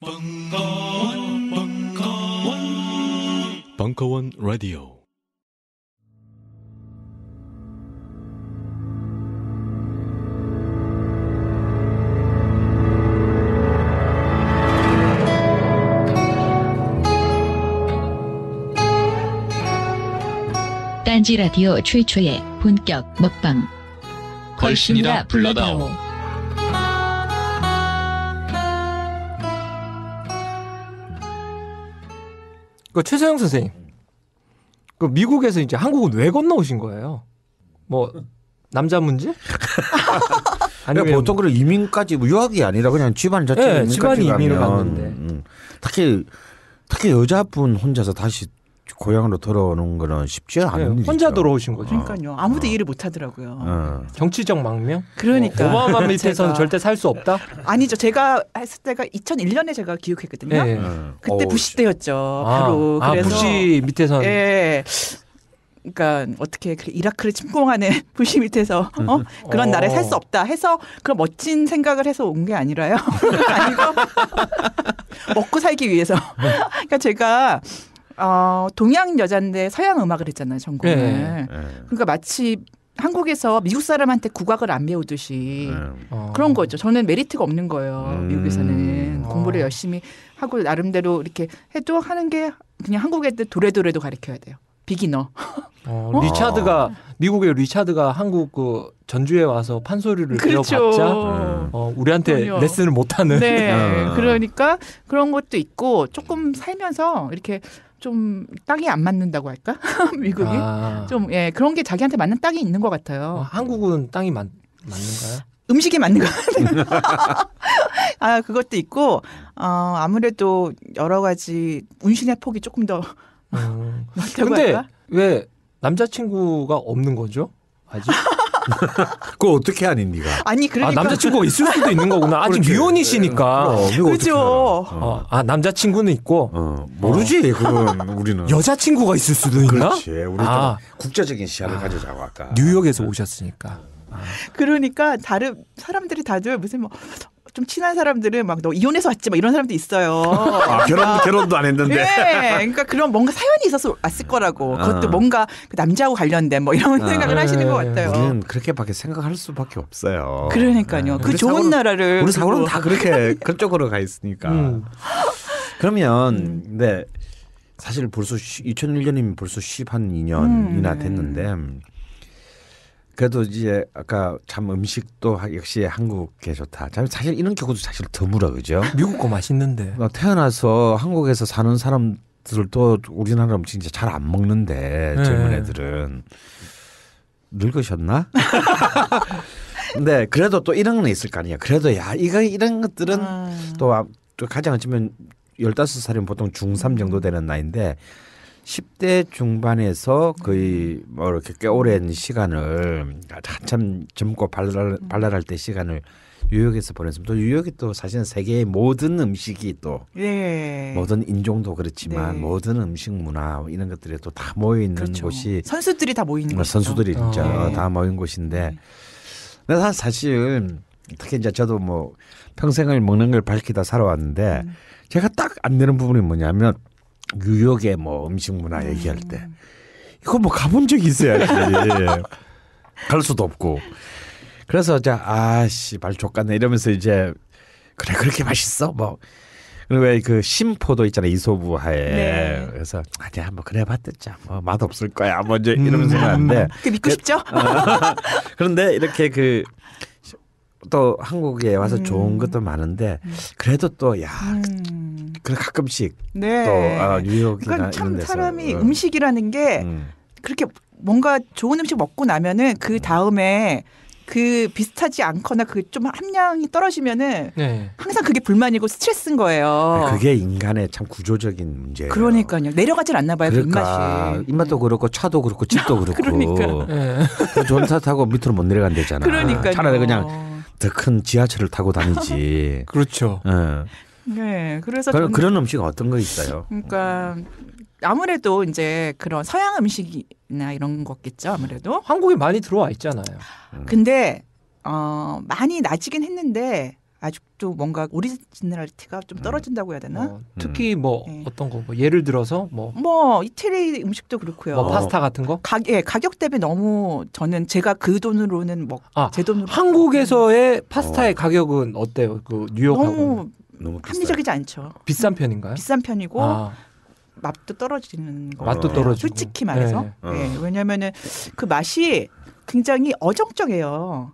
벙커원, 벙커원, 벙커원 라디오. 딴지 라디오 최초의 본격 먹방. 걸신이라 불러다오. 그 최소영 선생님. 음. 그 미국에서 이제 한국은 왜 건너오신 거예요? 뭐 남자 문제? 아니 보통 그런 이민까지 뭐 유학이 아니라 그냥 집안 자체 네, 집안이 이민을 갔는데 음, 특히 특히 여자분 혼자서 다시 고향으로 돌아오는 거는 쉽지 네, 않은 네, 혼자 돌아오신 거죠. 그러니까요. 아무도 어. 이해를 못 하더라고요. 어. 정치적 망명? 그러니까. 어, 오바마 밑에서는 절대 살 수 없다? 아니죠. 제가 했을 때가 2001년에 제가 기억했거든요. 네. 어. 그때 오, 어, 부시 때였죠. 아, 바로. 아, 그래서 부시 밑에서 예. 그러니까 어떻게 그 이라크를 침공하는 부시 밑에서 어? 음. 그런 나라에 살수 어. 없다 해서 그런 멋진 생각을 해서 온 게 아니라요. 아니고 먹고 살기 위해서. 네. 그러니까 제가 어, 동양 여잔데 서양 음악을 했잖아요, 전공을. 네. 네. 그러니까 마치 한국에서 미국 사람한테 국악을 안 배우듯이 네. 어. 그런 거죠. 저는 메리트가 없는 거예요. 음. 미국에서는 음. 공부를 어. 열심히 하고 나름대로 이렇게 해도 하는 게 그냥 한국 애들 도래도래도 가르쳐야 돼요. 비기너. 어, 어? 리차드가 미국의 리차드가 한국 그 전주에 와서 판소리를 그렇죠. 배워봤자 음. 어, 우리한테 그럼요. 레슨을 못하는. 네, 음. 그러니까 그런 것도 있고 조금 살면서 이렇게 좀땅이안 맞는다고 할까 미국이 아. 좀예 그런 게 자기한테 맞는 땅이 있는 것 같아요. 아, 한국은 땅이 맞, 맞는가요? 음식이 맞는 것 같아요. 아 그것도 있고 어, 아무래도 여러 가지 운신의 폭이 조금 더 음. 근데 할까? 왜 남자친구가 없는 거죠? 아직 그거 어떻게 하니 니가? 아니 아, 그러니까 아, 남자친구가 있을 수도 있는 거구나. 아직 그렇지. 미혼이시니까. 그 그렇죠. 아 남자친구는 있고 어, 어. 모르지 그건 우리는 여자친구가 있을 수도 있나? 그렇지. 우리 아. 국제적인 시야를 아. 가져자고 아까. 뉴욕에서 오셨으니까. 아. 그러니까 다른 사람들이 다들 무슨 뭐좀 친한 사람들은 막너 이혼해서 왔지 막 이런 사람도 있어요. 아, 결혼 결혼도 안 했는데. 네, 그러니까 그런 뭔가 사연이 있어서 왔을 거라고. 아. 그것도 뭔가 그 남자하고 관련된 뭐 이런 어. 생각을 하시는 것 예, 예. 같아요. 우리는 그렇게밖에 생각할 수밖에 없어요. 그러니까요. 네. 그 좋은 사고는, 나라를 우리 사고는 다 그렇게 그쪽으로 가 있으니까. 음. 그러면 음. 네 사실 벌써 2001년이면 벌써 1 2년이나 음. 됐는데. 음. 그래도 이제 아까 참 음식도 역시 한국에 좋다. 참 사실 이런 경우도 사실 드물어 그죠? 미국 거 맛있는데. 어, 태어나서 한국에서 사는 사람들도 우리나라 음식 진짜 잘 안 먹는데 네. 젊은 애들은 늙으셨나? 근데 네, 그래도 또 이런 건 있을 거 아니야. 그래도 야 이거 이런 것들은 음. 아... 또, 또 가장 어쩌면 열다섯 살이면 보통 중삼 정도 되는 나이인데 10대 중반에서 거의 뭐 이렇게 꽤 오랜 시간을 한참 젊고 발랄, 발랄할 때 시간을 뉴욕에서 보냈습니다. 또 뉴욕이 또 사실은 세계의 모든 음식이 또 네. 모든 인종도 그렇지만 네. 모든 음식 문화 이런 것들이 또 다 모여 있는 그렇죠. 곳이 선수들이 다 모이는 어, 곳 선수들이 있죠. 어. 네. 다 모인 곳인데 네. 근데 사실 특히 이제 저도 뭐 평생을 먹는 걸 밝히다 살아왔는데 음. 제가 딱 안 되는 부분이 뭐냐면 뉴욕의 뭐 음식 문화 네. 얘기할 때 이거 뭐 가본 적 있어야지 예. 갈 수도 없고 그래서 자 아씨 말 족같네 이러면서 이제 그래 그렇게 맛있어 뭐 그리고 왜그 심포도 있잖아 이소부하에 네. 그래서 아니야 뭐 그래 봤댔자 뭐 맛없을 거야 뭐 이제 이러면서 하는데 음, 그 믿고 예. 싶죠 그런데 이렇게 그또 한국에 와서 음. 좋은 것도 많은데 그래도 또야 음. 그래 가끔씩 네. 또 아, 뉴욕이나 그러니까 참 이런 데서 사람이 음. 음식이라는 게 음. 그렇게 뭔가 좋은 음식 먹고 나면은 그 음. 다음에 그 비슷하지 않거나 그 좀 함량이 떨어지면은 네. 항상 그게 불만이고 스트레스인 거예요. 아, 그게 인간의 참 구조적인 문제예요. 그러니까요. 내려가질 않나 봐요. 그 그러니까 그 입맛이. 입맛도 네. 그렇고 차도 그렇고 집도 그렇고. 그러니까. 네. 그 전차 타고 밑으로 못 내려간대잖아. 그러니까 차라리 그냥 더큰 지하철을 타고 다니지. 그렇죠. 네. 네. 그래서 그, 그런 음식 어떤 거 있어요? 그러니까 아무래도 이제 그런 서양 음식이나 이런 거겠죠. 아무래도 한국에 많이 들어와 있잖아요. 근데 어 많이 나지긴 했는데 아직도 뭔가 오리지널티가 좀 음. 떨어진다고 해야 되나? 어, 음. 특히 뭐 네. 어떤 거 뭐 예를 들어서 뭐 뭐 이태리 음식도 그렇고요. 뭐 파스타 같은 거? 가, 예, 가격 대비 너무 저는 제가 그 돈으로는 뭐제 아, 돈으로 한국에서의 음. 파스타의 어. 가격은 어때요? 그 뉴욕하고 너무, 너무 합리적이지 않죠. 비싼 편인가요? 비싼 편이고 아. 맛도 떨어지는 거. 맛도 예, 떨어지고. 솔직히 말해서. 네. 네. 왜냐면은 그 맛이 굉장히 어정쩡해요.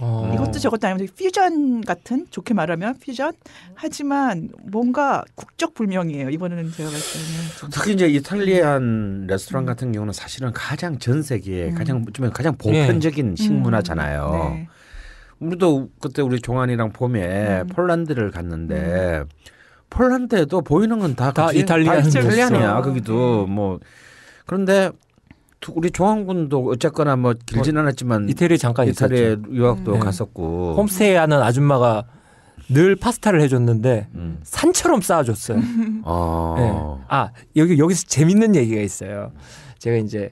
어. 이것도 저것도 아니면 퓨전 같은 좋게 말하면 퓨전 하지만 뭔가 국적 불명이에요 이번에는 제가 봤을 때는 특히 이제 이탈리안 레스토랑 음. 같은 경우는 사실은 가장 전 세계에 음. 가장 좀 가장 보편적인 네. 식문화잖아요. 음. 네. 우리도 그때 우리 종환이랑 봄에 음. 폴란드를 갔는데 음. 폴란드에도 보이는 건 다 다, 다 이탈리안 이탈리안이야 거기도 뭐 그런데 우리 조항군도 어쨌거나 뭐 길진 뭐 않았지만 이태리 잠깐 이태리 유학도 음. 갔었고 네. 홈스테이 하는 아줌마가 늘 파스타를 해줬는데 음. 산처럼 쌓아줬어요. 아. 네. 아 여기 여기서 재밌는 얘기가 있어요. 제가 이제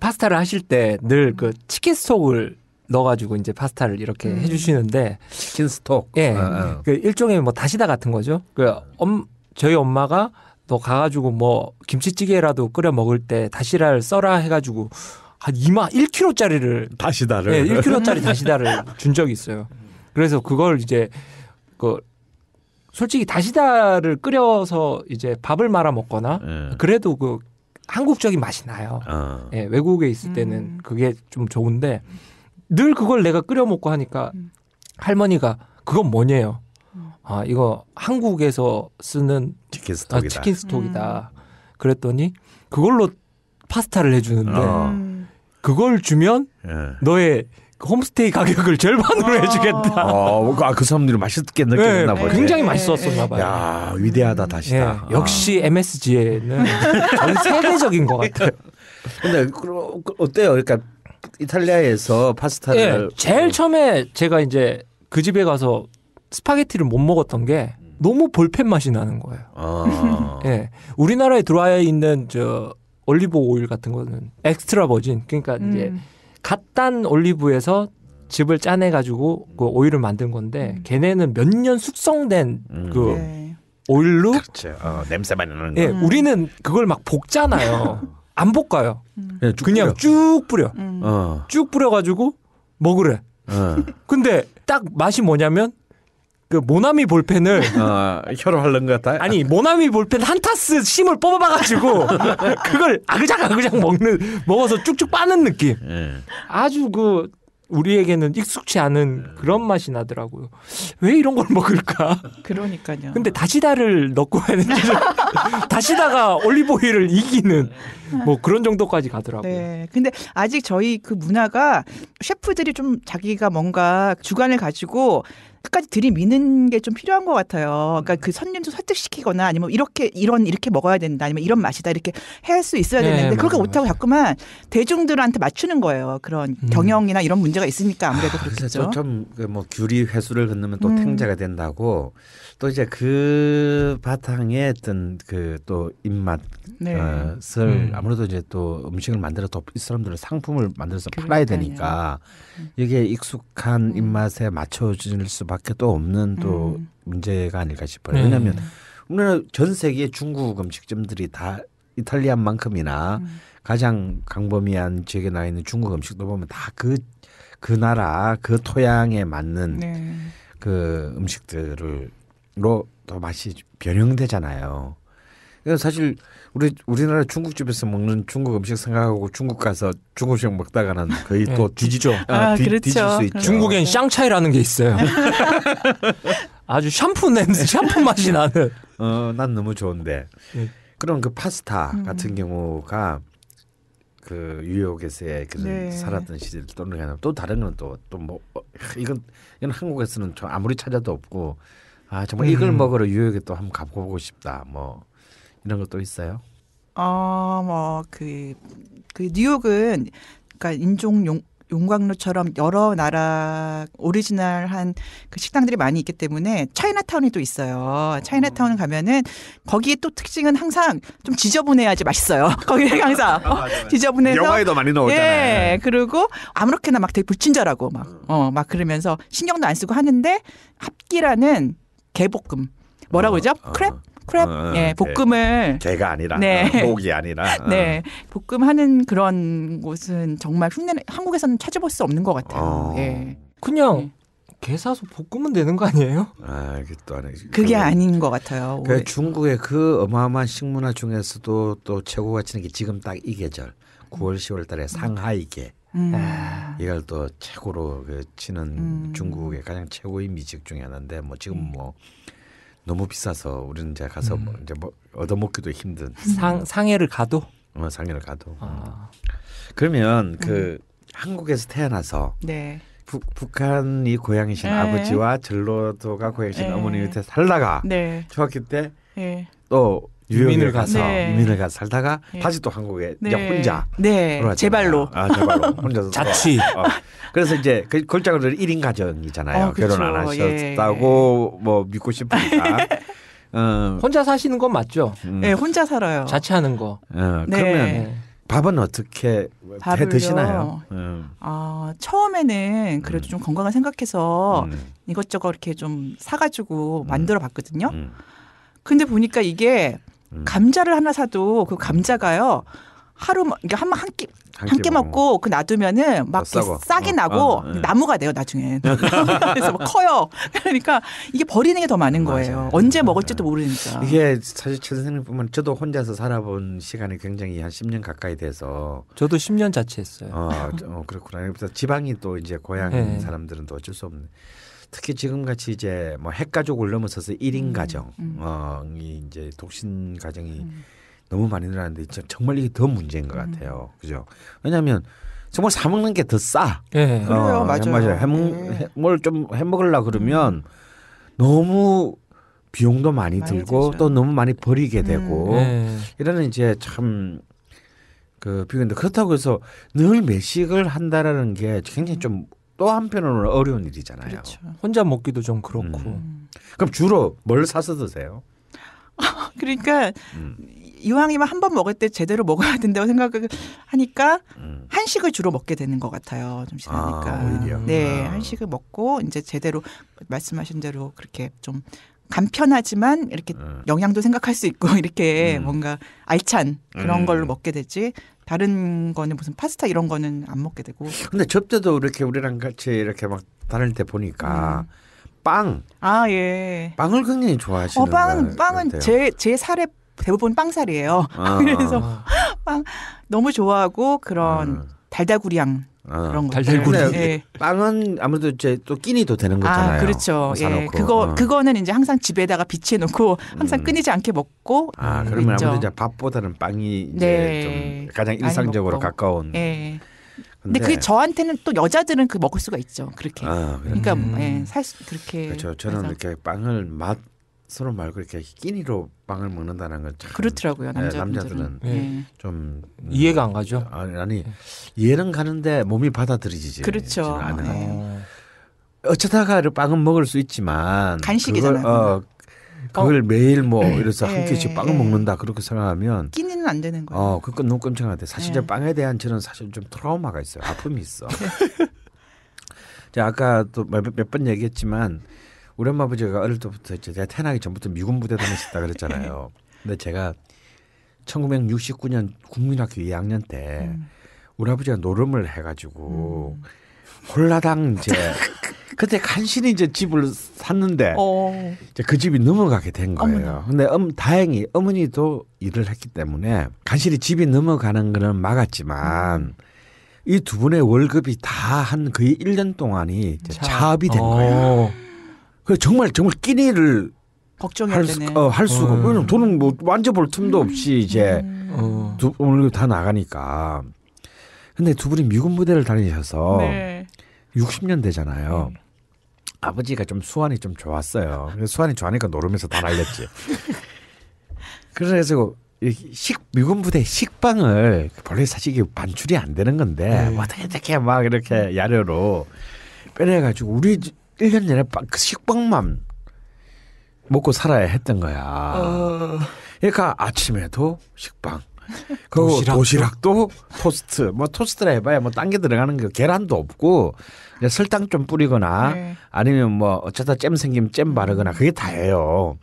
파스타를 하실 때 늘 그 치킨 스톡을 넣어가지고 이제 파스타를 이렇게 음. 해주시는데 치킨 스톡. 예. 아, 아. 그 일종의 뭐 다시다 같은 거죠. 그 엄, 저희 엄마가 너 가가지고 뭐 김치찌개라도 끓여 먹을 때 다시라를 써라 해가지고 한이마 1kg짜리를 다시다를 네, 예, 1kg짜리 다시다를 준 적이 있어요. 그래서 그걸 이제 그 솔직히 다시다를 끓여서 이제 밥을 말아 먹거나 예. 그래도 그 한국적인 맛이 나요. 아. 예, 외국에 있을 때는 음. 그게 좀 좋은데 늘 그걸 내가 끓여 먹고 하니까 음. 할머니가 그건 뭐냐요. 아 이거 한국에서 쓰는 치킨 아, 스톡이다. 아, 치킨 스톡이다. 음. 그랬더니 그걸로 파스타를 해주는데 어. 그걸 주면 예. 너의 홈스테이 가격을 절반으로 아~ 해주겠다. 어, 그, 아, 그 사람들이 맛있게 느꼈나 네, 보네. 굉장히 네. 맛있었었나 봐요. 야, 위대하다 다시다. 네, 아. 역시 아. MSG에는 전 세계적인 것 같아요. 근데 그 어때요? 그러니까 이탈리아에서 파스타를 네, 제일 처음에 제가 이제 그 집에 가서 스파게티를 못 먹었던 게 너무 볼펜 맛이 나는 거예요. 아. 예. 우리나라에 들어와 있는 저 올리브 오일 같은 거는 엑스트라 버진 그러니까 음. 이제 갓 단 올리브에서 즙을 짜내 가지고 그 오일을 만든 건데 음. 걔네는 몇 년 숙성된 음. 그 네. 오일로 그렇죠. 어, 냄새만 나는 예, 우리는 그걸 막 볶잖아요. 안 볶아요. 네, 쭉 그냥 뿌려. 쭉 뿌려. 음. 어. 쭉 뿌려 가지고 먹으래. 어. 근데 딱 맛이 뭐냐면 그 모나미 볼펜을 어, 혀로 하는 것 같아. 아니 모나미 볼펜 한 타스 심을 뽑아봐가지고 그걸 아그작 아그작 먹는 먹어서 쭉쭉 빠는 느낌. 예. 아주 그 우리에게는 익숙치 않은 그런 맛이 나더라고요. 왜 이런 걸 먹을까? 그러니까요. 근데 다시다를 넣고 하는지 다시다가 올리브오일을 이기는 네. 뭐 그런 정도까지 가더라고요. 네. 근데 아직 저희 그 문화가 셰프들이 좀 자기가 뭔가 주관을 가지고 끝까지 들이미는 게 좀 필요한 것 같아요. 그러니까 음. 그선님도 설득시키거나 아니면 이렇게 이런 이렇게 먹어야 된다 아니면 이런 맛이다 이렇게 할 수 있어야 네, 되는데 그렇게 못하고 자꾸만 대중들한테 맞추는 거예요. 그런 음. 경영이나 이런 문제가 있으니까 아무래도 아, 그렇겠죠. 좀뭐 그 규리 회수를 건너면 또 음. 탱자가 된다고 또 이제 그 바탕에 어떤 그또 입맛 네. 어, 을 음. 아무래도 이제 또 음식을 만들어서 이 사람들은 상품을 만들어서 그러니까요. 팔아야 되니까 음. 이게 익숙한 음. 입맛에 맞춰질 수밖에 또 없는 또 음. 문제가 아닐까 싶어요. 네. 왜냐하면 우리나라 전 세계 중국 음식점들이 다이탈리안만큼이나 음. 가장 광범위한 지역에 나 있는 중국 음식도 보면 다 그그 그 나라 그 토양에 맞는 네. 그 음식들을로 또 맛이 변형되잖아요. 그래서 사실 우리 우리나라 중국집에서 먹는 중국 음식 생각하고 중국 가서 중국식 먹다가는 거의 네. 또 뒤지죠. 아, 아, 뒤, 그렇죠. 뒤질 수 있죠. 중국엔 샹차이라는 게 있어요. 아주 샴푸 냄새, 샴푸 맛이 나는. 어, 난 너무 좋은데. 네. 그런그 파스타 음. 같은 경우가 그 뉴욕에서의 그 네. 살았던 시절 또는 리면또 다른 건 또 또 뭐 이건 이건 한국에서는 저 아무리 찾아도 없고 아 정말 이걸 음. 먹으러 뉴욕에 또 한번 가보고 싶다 뭐 이런 것도 있어요? 어, 뭐, 그, 그, 뉴욕은, 그니까 인종 용, 용광로처럼 여러 나라 오리지널한 그 식당들이 많이 있기 때문에 차이나타운이 또 있어요. 차이나타운 음. 가면은 거기에 또 특징은 항상 좀 지저분해야지 맛있어요. 거기 아, 항상 어, 지저분해서 영화에도 많이 나오잖아요. 예, 그리고 아무렇게나 막 되게 불친절하고 막어막 음. 어, 그러면서 신경도 안 쓰고 하는데 합기라는 개볶음 뭐라고 어, 그러죠? 어, 어. 크랩 크랩 어, 네, 볶음을 게, 가 아니라 네. 고기 어, 아니라 네. 어. 네 볶음하는 그런 곳은 정말 흉내 한국에서는 찾아볼 수 없는 것 같아요. 어. 예. 그냥 네. 게 사서 볶으면 되는 거 아니에요? 아, 이게 또 아니. 그 그게 아닌 것 같아요. 그 중국의 그 어마어마한 식문화 중에서도 또 최고 가치는 게 지금 딱 이 계절 9월 10월 달에 상하이계. 음. 아. 이걸 또 최고로 그 치는 음. 중국의 가장 최고의 미식 중에 하나인데 뭐 지금 음. 뭐 너무 비싸서 우리는 이제 가서 뭐 음. 이제 뭐 얻어먹기도 힘든 상 상해를 가도 어, 상해를 가도 아. 음. 그러면 음. 그 한국에서 태어나서 네. 부, 북한이 고향이신 네. 아버지와 전로도가 고향이신 네. 어머니 밑에 살다가 네. 중학교 때또 예. 유민을 가서 네. 유민을 가서 살다가 네. 다시 또 한국에 네. 이제 혼자 네 제발로 아 제발로 혼자서 자취 어. 그래서 이제 그 골짜기들 1인 가정이잖아요 어, 결혼 안 예. 하셨다고 예. 뭐 믿고 싶으니까 어. 혼자 사시는 건 맞죠? 음. 네 혼자 살아요 자취하는 거 어, 그러면 네. 밥은 어떻게 밥을요? 해 드시나요? 음. 아 처음에는 그래도 음. 좀 건강을 생각해서 음. 이것저것 이렇게 좀 사가지고 만들어 봤거든요. 음. 근데 보니까 이게 음. 감자를 하나 사도 그 감자가요. 하루 그러니까 한끼 한 끼 먹고 그 놔두면은 막 싸게 어, 어. 나고 어, 네. 나무가 돼요 나중에 그래서 막 커요 그러니까 이게 버리는 게 더 많은 맞아요. 거예요 언제 맞 먹을지도 모르니까 이게 사실 최 선생님 보면 저도 혼자서 살아본 시간이 굉장히 한 10년 가까이 돼서 저도 10년 자취했어요 어, 어 그렇구나 그래서 지방이 또 이제 고향 네. 사람들은 또 어쩔 수 없는 특히 지금같이 이제 뭐 핵가족을 넘어서서 1인 음, 가정이 음. 어, 이제 독신 가정이 음. 너무 많이 늘어났는데 정말 이게 더 문제인 것 음. 같아요. 그죠? 왜냐하면 정말 사 먹는 게 더 싸. 예. 어, 맞아요. 맞아요. 해먹뭘좀 예. 해먹을라 그러면 너무 비용도 많이, 많이 들고 되죠. 또 너무 많이 버리게 음. 되고 예. 이런 이제 참. 그 비교인데 그렇다고 해서 늘매식을 한다라는 게 굉장히 음. 좀또 한편으로는 어려운 일이잖아요. 그렇죠. 혼자 먹기도 좀 그렇고. 음. 그럼 주로 뭘 사서 드세요? 그러니까 음. 이왕이면 한 번 먹을 때 제대로 먹어야 된다고 생각을 하니까 음. 한식을 주로 먹게 되는 것 같아요. 좀 아, 지나니까. 네, 아, 네, 한식을 먹고 이제 제대로 말씀하신 대로 그렇게 좀 간편하지만 이렇게 음. 영양도 생각할 수 있고 이렇게 음. 뭔가 알찬 그런 음. 걸로 먹게 되지 다른 거는 무슨 파스타 이런 거는 안 먹게 되고. 근데 접대도 이렇게 우리랑 같이 이렇게 막 다닐 때 보니까 음. 빵. 아 예. 빵을 굉장히 좋아하시는. 어 빵은 빵은 제 제 살에 대부분 빵살이에요. 아. 그래서 빵 너무 좋아하고 그런 음. 달달구리향 어. 달달구리. 네. 예. 빵은 아무래도 이제 또 끼니도 되는 아, 거잖아요. 아, 그렇죠. 뭐 예. 그거 어. 그거는 이제 항상 집에다가 비치해 놓고 항상 음. 끊이지 않게 먹고. 아, 음, 그러면 있죠. 아무래도 이제 밥보다는 빵이 이제 네. 좀 가장 일상적으로 가까운. 예. 근데, 근데 그게 저한테는 또 여자들은 그 먹을 수가 있죠. 그렇게. 아, 그러니까 음. 예, 살 수, 그렇게. 그렇죠. 저는 그래서. 이렇게 빵을 맛 서로 말고 이렇게 끼니로 빵을 먹는다는 건참 그렇더라고요 예, 남자 네, 남자들은 예. 예. 좀 이해가 안 가죠. 아, 아니, 아니 이해는 가는데 몸이 받아들이지 그렇죠. 않아요. 아. 어쩌다가 빵은 먹을 수 있지만 간식이잖아요. 그걸, 어, 그걸 어. 매일 뭐 이래서 네. 한 끼씩 빵을 네. 먹는다 그렇게 생각하면 끼니는 안 되는 거예요. 어, 그건 너무 끔찍한데 사실 네. 빵에 대한 저는 사실 좀 트라우마가 있어요. 아픔이 있어. 제가 아까 또 몇번 몇 얘기했지만 우리 엄마 아버지가 어릴 때부터 제가 태어나기 전부터 미군 부대 다녔었다 그랬잖아요. 네. 근데 제가 1969년 국민학교 2학년 때 음. 우리 아버지가 노름을 해가지고 음. 홀라당 이제 그때 간신히 이제 집을 샀는데 어. 이제 그 집이 넘어가게 된 거예요. 어머나. 근데 음, 다행히 어머니도 일을 했기 때문에 간신히 집이 넘어가는 거는 막았지만 음. 이두 분의 월급이 다 한 거의 1년 동안이 이제 차. 차업이 된 어. 거예요. 그 정말 정말 끼니를 할 수, 어, 할 수가 어. 왜냐면 돈은 뭐 만져볼 틈도 없이 이제 음. 어. 두 오늘 다 나가니까. 근데 두 분이 미군 부대를 다니셔서 네. 60년 되잖아요. 네. 아버지가 좀 수완이 좀 좋았어요. 수완이 좋아하니까 노르면서 다 날렸지. 그래서 식 미군 부대 식빵을 원래 사실 이게 반출이 안 되는 건데 네. 뭐 어떻게 어떻게 막 이렇게 야료로 빼내가지고 우리 1년 전에 그 식빵만 먹고 살아야 했던 거야. 어... 그러니까 아침에도 식빵. 그리고 도시락도? 도시락도 토스트. 뭐 토스트라 해봐야 뭐 딴 게 들어가는 거 계란도 없고 설탕 좀 뿌리거나 네. 아니면 뭐 어쩌다 잼 생기면 잼 바르거나 그게 다예요.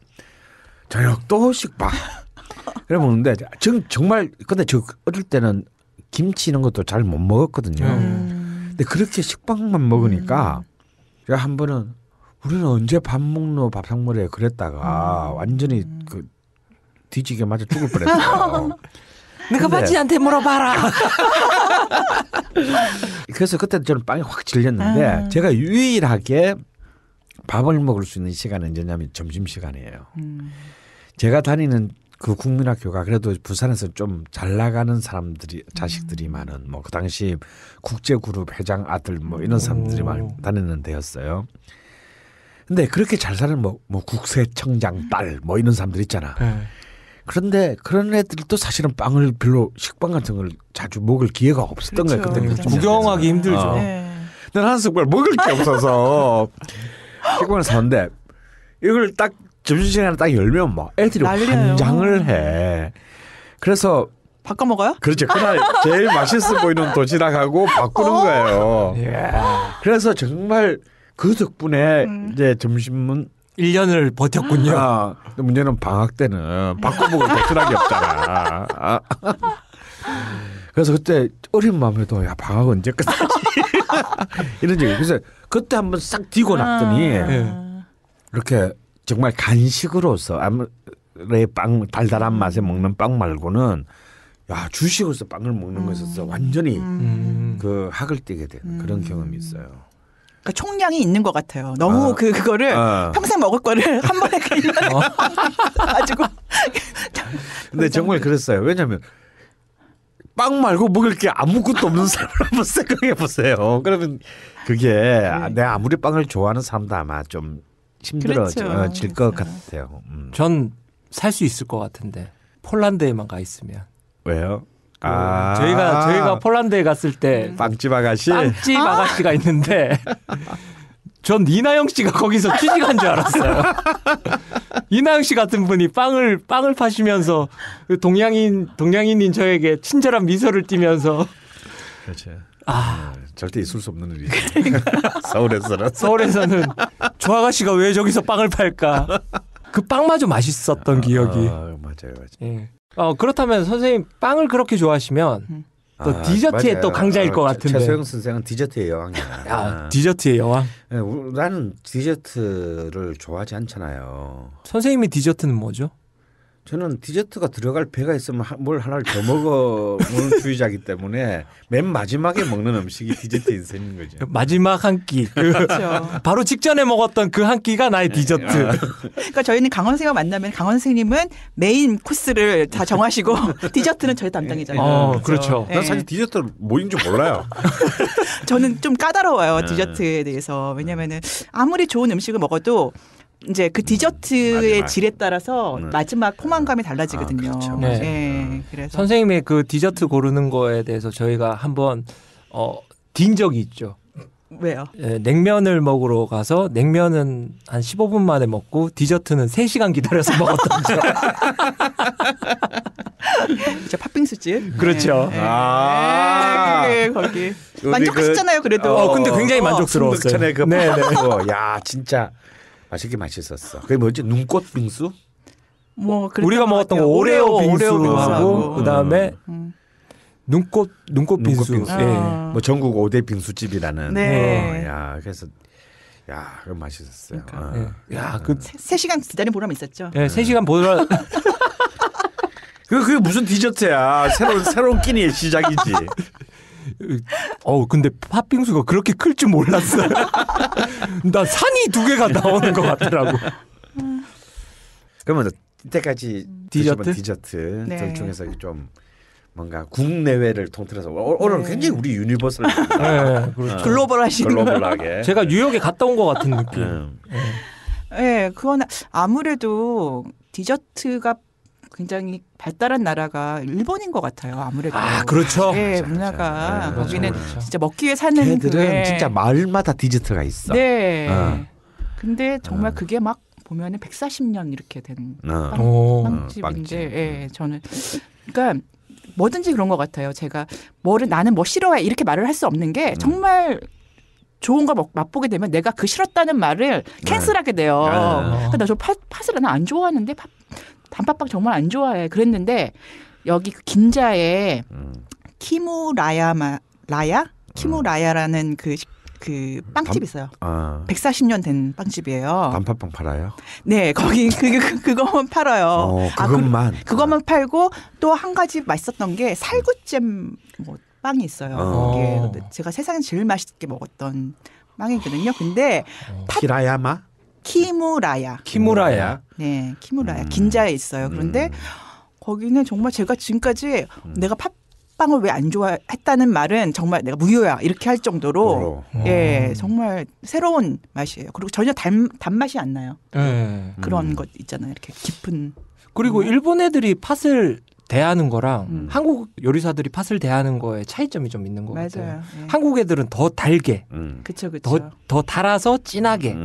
저녁도 식빵. 그래 먹는데 지 정말 근데 저 어릴 때는 김치 이런 것도 잘 못 먹었거든요. 음. 근데 그렇게 식빵만 먹으니까 음. 그러니까 한 번은 우리는 언제 밥 먹노 밥상머리에 그랬다가 음. 완전히 그 뒤지게 맞아 죽을 뻔했어요. 내가 어. 바지한테 물어봐라. 그래서 그때 저는 빵이 확 질렸는데 음. 제가 유일하게 밥을 먹을 수 있는 시간은 언제냐면 점심 시간이에요. 음. 제가 다니는 그 국민학교가 그래도 부산에서 좀 잘 나가는 사람들이 자식들이 음. 많은 뭐 그 당시 국제그룹 회장 아들 뭐 이런 사람들이 음. 많이 다니는 데였어요. 근데 그렇게 잘 사는 뭐, 뭐 국세청장 딸 뭐 이런 사람들 있잖아. 네. 그런데 그런 애들도 사실은 빵을 별로 식빵 같은 걸 자주 먹을 기회가 없었던 그렇죠. 거예요. 그때 그렇죠. 구경하기 힘들죠. 어. 네. 난 한숟갈 먹을 게 없어서 식빵을 사는데 이걸 딱 점심시간에 딱 열면 막 애들이 난리예요. 환장을 해. 그래서 바꿔 먹어요? 그렇죠. 그날 제일 맛있어 보이는 도시락하고 바꾸는 어? 거예요. 예. 예. 그래서 정말 그 덕분에 음. 이제 점심은 1년을 버텼군요. 아, 문제는 방학 때는 바꿔 먹을 도시락이 없잖아. 아. 그래서 그때 어린 마음에도 야 방학 언제끝나지 이런 얘기. 그래서 그때 한번 싹 뒤고 아. 났더니 아. 이렇게 정말 간식으로서 아무래 빵 달달한 맛에 음. 먹는 빵 말고는 야 주식으로서 빵을 먹는 것에서 음. 완전히 음. 그 학을 띠게 된는 그런 경험이 있어요. 그러니까 총량이 있는 것 같아요. 너무 어. 그 그거를 어. 평생 먹을 거를 한 번에 그냥 어. 가지고. 근데 정말 그랬어요. 왜냐하면 빵 말고 먹을 게 아무것도 없는 사람을 한번 생각해 보세요. 그러면 그게 네. 아, 내가 아무리 빵을 좋아하는 사람도 아마 좀 힘들어질 어, 그렇죠. 것 같아요. 음. 전살 수 있을 것 같은데 폴란드에만 가 있으면 왜요? 그 아~ 저희가 저희가 폴란드에 갔을 때 음. 빵집 아가씨 빵집 아. 아가씨가 아~ 있는데 전 이나영 씨가 거기서 취직한 줄 알았어요. 이나영 씨 같은 분이 빵을 빵을 파시면서 그 동양인 동양인인 저에게 친절한 미소를 띠면서 그렇죠. 아 네, 절대 있을 수 없는 일이죠. 그러니까. 서울에서는 서울에서는 조 아가씨가 왜 저기서 빵을 팔까? 그 빵마저 맛있었던 아, 기억이. 아, 맞아요, 맞아요. 예. 어 그렇다면 선생님 빵을 그렇게 좋아하시면 음. 또 아, 디저트의 맞아요. 또 강자일 아, 것 같은데. 최소영 선생은 디저트의 여왕이야. 아, 아. 디저트의 여왕. 네, 나는 디저트를 좋아하지 않잖아요. 선생님의 디저트는 뭐죠? 저는 디저트가 들어갈 배가 있으면 뭘 하나를 더 먹어 보는 주의자이기 때문에 맨 마지막에 먹는 음식이 디저트 인생인 거죠. 그 마지막 한 끼. 그 그렇죠. 바로 직전에 먹었던 그 한 끼가 나의 네. 디저트. 아. 그러니까 저희는 강원 생과 만나면 강원 선생님은 메인 코스를 다 정하시고 디저트는 저희 담당이잖아요. 네. 어, 그렇죠. 난 네. 사실 디저트 뭐인 줄 몰라요. 저는 좀 까다로워요 디저트에 대해서. 왜냐면은 아무리 좋은 음식을 먹어도 이제 그 디저트의 마지막. 질에 따라서 네. 마지막 포만감이 아, 달라지거든요. 아, 그렇죠. 네. 네. 그래서 선생님의 그 디저트 고르는 거에 대해서 저희가 한번 어, 딘 적이 있죠. 왜요? 예, 냉면을 먹으러 가서 냉면은 한 15분 만에 먹고 디저트는 3시간 기다려서 먹었던 적. 진짜 팥빙수집. 그렇죠. 네, 아. 네, 거기. 만족하셨잖아요, 그, 그래도. 어, 어, 근데 굉장히 어, 만족스러웠어요. 어, 그 네, 네. 야, 진짜. 맛있게 맛있었어. 그게 뭐였지? 눈꽃 빙수? 뭐 우리가 먹었던 거 오레오, 오레오 빙수하고 그다음에 음. 눈꽃 눈꽃 빙수. 빙수. 예. 뭐 전국 5대 빙수집이라는. 네. 어, 야, 그래서 야, 그 맛있었어요. 그러니까. 어. 예. 야, 어. 그 세, 시간 기다린 보람 있었죠. 네, 세 시간 보람. 그 그게 무슨 디저트야? 새로운 새로운 끼니의 시작이지. 어 근데 팥빙수가 그렇게 클 줄 몰랐어요. 나 산이 두 개가 나오는 것 같더라고. 그러면 이때까지 디저트 디저트 네. 중에서 좀 뭔가 국내외를 통틀어서 어, 어, 오늘 네. 굉장히 우리 유니버설 네, 그렇죠. 어, 글로벌하신 글로벌하게 제가 뉴욕에 갔다 온 것 같은 느낌. 예, 네. 네, 네 그건 아무래도 디저트가 굉장히 발달한 나라가 일본인 것 같아요. 아무래도. 아, 그렇죠. 예, 문화가. 네, 그렇죠. 거기는 그렇죠. 진짜 먹기 위해 사는 걔들은 그게... 진짜 마을마다 디저트가 있어. 네. 어. 근데 정말 어. 그게 막 보면은 140년 이렇게 된 어. 어 빵집인데 예, 음. 저는 그러니까 뭐든지 그런 것 같아요. 제가 뭐를 나는 뭐 싫어해 이렇게 말을 할 수 없는 게 음. 정말 좋은 걸 맛보게 되면 내가 그 싫었다는 말을 네. 캔슬하게 돼요. 네. 그러니까 나저 팥을 나안 좋아하는데 팥 단팥빵 정말 안 좋아해. 그랬는데 여기 그 긴자에 음. 키무라야마 라야 키무라야라는 음. 그그 빵집 있어요. 아. 140년 된 빵집이에요. 단팥빵 팔아요? 네, 거기 그, 그, 그 그거만 팔아요. 어, 그것만 아, 그, 것만 팔고 또 한 가지 맛있었던 게 살구잼 뭐 빵이 있어요. 어. 제가 세상에 제일 맛있게 먹었던 빵이거든요. 근데 어. 팥... 키라야마 키무라야. 키무라야. 네, 키무라야. 음. 긴자에 있어요. 그런데 음. 거기는 정말 제가 지금까지 음. 내가 팝 빵을 왜 안 좋아했다는 말은 정말 내가 무효야 이렇게 할 정도로 예 음. 정말 새로운 맛이에요. 그리고 전혀 단 단맛이 안 나요. 네. 그런 음. 것 있잖아요. 이렇게 깊은 그리고 음. 일본 애들이 팥을 대하는 거랑 음. 한국 요리사들이 팥을 대하는 거에 차이점이 좀 있는 거 맞아요. 같아요. 예. 한국 애들은 더 달게, 음. 그쵸, 그쵸. 더, 더 달아서 진하게.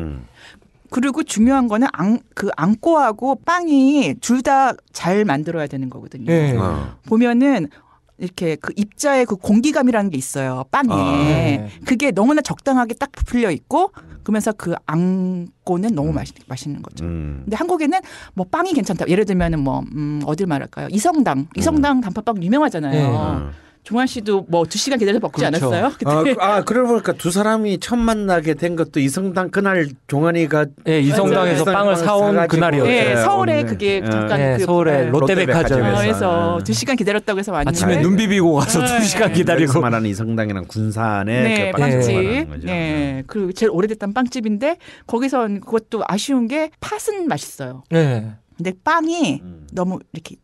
그리고 중요한 거는 안, 그앙꼬하고 빵이 둘 다 잘 만들어야 되는 거거든요. 네. 아. 보면은 이렇게 그 입자의 그 공기감이라는 게 있어요. 빵에. 아, 네. 그게 너무나 적당하게 딱풀려 있고 그러면서 그앙꼬는 너무 음. 맛있, 맛있는 거죠. 음. 근데 한국에는 뭐 빵이 괜찮다. 예를 들면은 뭐 음, 어딜 말할까요? 이성당. 음. 이성당 단팥빵 유명하잖아요. 네. 음. 종환 씨도 뭐두 시간 기다려서 먹지 그렇죠. 않았어요? 아, 그때? 아, 아 그러고 보니까 두 사람이 처음 만나게 된 것도 이성당 그날 종환이가 예, 이성당에서 네, 맞아요. 네. 빵을 사온 그날이었어요. 예, 서울에 오 네. 그게 잠깐 예, 그 서울에 롯데백화점에서 두 시간 기다렸다고 해서 왔는데 아침에 눈 비비고 가서 두 시간 기다리고 말하는 이성당이랑 군산의 네, 그 빵집. 거죠. 예, 그리고 제일 오래됐던 빵집인데 거기서 그것도 아쉬운 게 팥은 맛있어요. 예. 근데 빵이 음. 너무 이렇게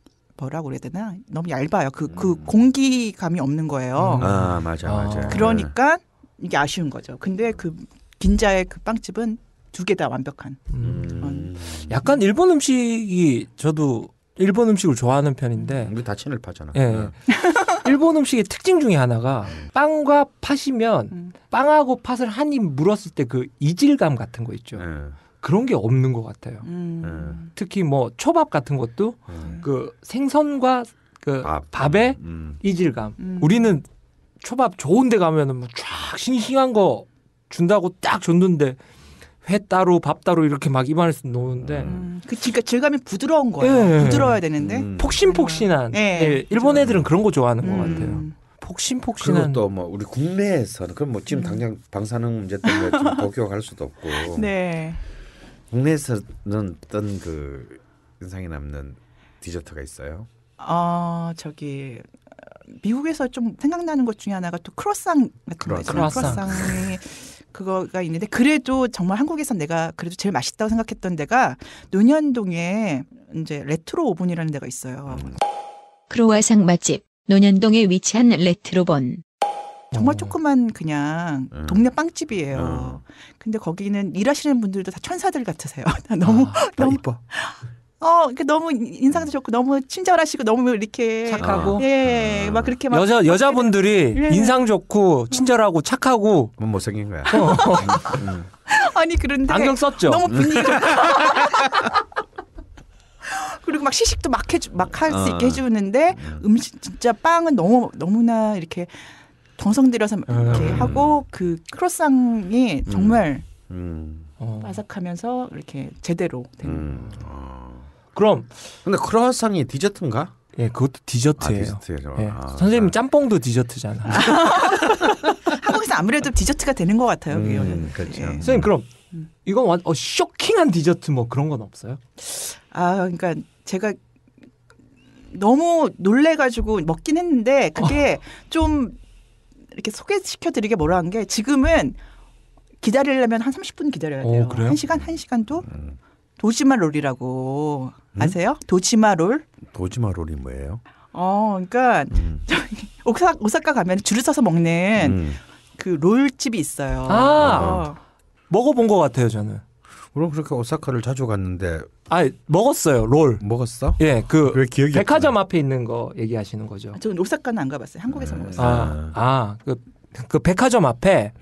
뭐라고 그래야 되나 너무 얇아요. 그그 그, 그 음. 공기감이 없는 거예요. 음. 아 맞아 아. 맞아. 그러니까 이게 아쉬운 거죠. 근데 그 긴자의 그 빵집은 두 개 다 완벽한. 음. 음. 약간 일본 음식이 저도 일본 음식을 좋아하는 편인데 우리 다 친일 파잖아. 예. 네. 일본 음식의 특징 중에 하나가 빵과 팥이면 음. 빵하고 팥을 한 입 물었을 때 그 이질감 같은 거 있죠. 음. 그런 게 없는 것 같아요. 음. 음. 특히 뭐 초밥 같은 것도 음. 그 생선과 그 밥. 의 음. 이질감. 음. 우리는 초밥 좋은데 가면은 뭐 쫙 싱싱한 거 준다고 딱 줬는데 회 따로 밥 따로 이렇게 막 입안에서 놓는데 음, 음. 그 그러니까 질감이 부드러운 거예요. 예. 부드러워야 되는데 음. 폭신폭신한. 예. 예. 일본 애들은 그런 거 좋아하는 음. 것 같아요. 폭신폭신한. 그리고 또뭐 우리 국내에서는 그럼 뭐 지금 당장 방사능 문제 때문에 도쿄 갈 수도 없고. 네. 국내에서는 어떤 그 인상이 남는 디저트가 있어요? 어 저기 미국에서 좀 생각나는 것 중에 하나가 또 크로상 같은 크로상. 상 그거가 있는데 그래도 정말 한국에서 내가 그래도 제일 맛있다고 생각했던 데가 논현동에 이제 레트로 오븐이라는 데가 있어요. 크로와상 맛집 논현동에 위치한 레트로본. 정말 어. 조그만 그냥 네. 동네 빵집이에요. 네. 근데 거기는 일하시는 분들도 다 천사들 같으세요. 너무 아, 너무 이뻐. 어, 그러니까 너무 인상도 좋고 너무 친절하시고 너무 이렇게 착하고 예, 아. 막 그렇게 막 여자 여자분들이 예. 인상 좋고 친절하고 착하고 못 생긴 거야. 어. 음. 아니 그런데 안경 썼죠. 너무 음. 분위기 그리고 막 시식도 막 해주 막 할 수 어. 있게 해주는데 음. 음식 진짜 빵은 너무 너무나 이렇게 정성 들여서 음. 이렇게 음. 하고 그 크로상이 스 음. 정말 음. 음. 바삭하면서 이렇게 제대로 된. 아. 그럼 근데 크로아상이 디저트인가? 예, 그것도 디저트예요. 아, 예. 아, 선생님 아. 짬뽕도 디저트잖아. 한국에서 아무래도 디저트가 되는 것 같아요. 음, 그렇죠. 예. 선생님 그럼 이건 완 어, 쇼킹한 디저트 뭐 그런 건 없어요? 아, 그러니까 제가 너무 놀래가지고 먹긴 했는데 그게 어. 좀 이렇게 소개시켜드리게 뭐라한 게 지금은 기다리려면 한 30분 기다려야 돼요. 오, 어, 한 시간 한 시간도 음. 도지마 롤이라고 음? 아세요? 도지마 롤? 도지마 롤이 뭐예요? 어, 그러니까 음. 오사, 오사카 가면 줄을 서서 먹는 음. 그 롤집이 있어요. 아, 어. 먹어본 것 같아요, 저는. 물론 그렇게 오사카를 자주 갔는데. 아 먹었어요 롤. 먹었어? 예, 그 백화점 없구나. 앞에 있는 거 얘기하시는 거죠. 아, 저는 오사카는 안 가봤어요. 한국에서 네. 먹었어요. 아, 아, 그, 그 백화점 앞에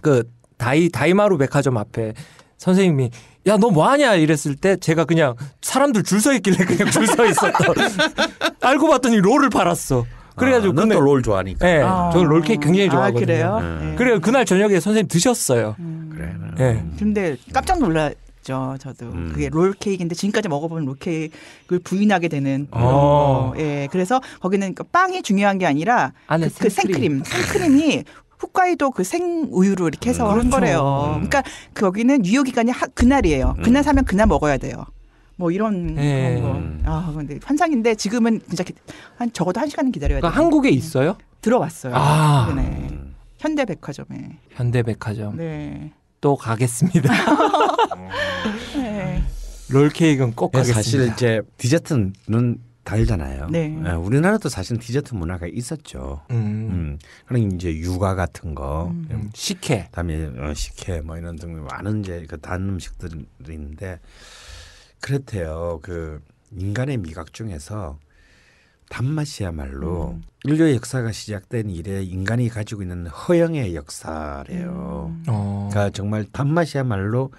그 다이 다이마루 백화점 앞에 선생님이 야 너 뭐하냐 이랬을 때 제가 그냥 사람들 줄 서 있길래 그냥 줄 서 있었던 알고 봤더니 롤을 팔았어. 그래가지고 아, 그또롤 좋아하니까. 네, 아. 저는 롤케이크 굉장히 아, 좋아하거든요. 아, 그래요? 예. 네. 그래요. 그날 저녁에 선생님 드셨어요. 음. 그래. 네. 근데 깜짝 놀라. 죠 저도 음. 그게 롤 케이크인데 지금까지 먹어본 롤 케이크를 부인하게 되는 어. 그런 예 그래서 거기는 그러니까 빵이 중요한 게 아니라 아, 네, 그, 그, 생크림. 그 생크림 생크림이 홋카이도 그 생우유로 이렇게 해서 그렇죠. 한 거래요. 음. 그러니까 거기는 유효 기간이 그날이에요. 그날 음. 사면 그날 먹어야 돼요. 뭐 이런 예. 그런 거. 아 근데 환상인데 지금은 진짜 기, 한 적어도 한 시간은 기다려야 돼 그러니까 한국에 네. 있어요? 들어왔어요. 아. 네. 현대백화점에. 현대백화점. 네. 또 가겠습니다. 네. 롤케이크는 꼭 예, 가겠습니다. 사실 이제 디저트는 다르잖아요. 네. 네, 우리나라도 사실 디저트 문화가 있었죠. 음. 음. 그런 이제 육아 같은 거, 음. 음. 식혜, 다음에 어, 식혜 뭐 이런 등 많은 이제 그단 음식들이 있는데 그렇대요. 그 인간의 미각 중에서 단맛이야말로 음. 인류의 역사가 시작된 이래 인간이 가지고 있는 허영의 역사래요. 음. 어. 그러니까 정말 단맛이야말로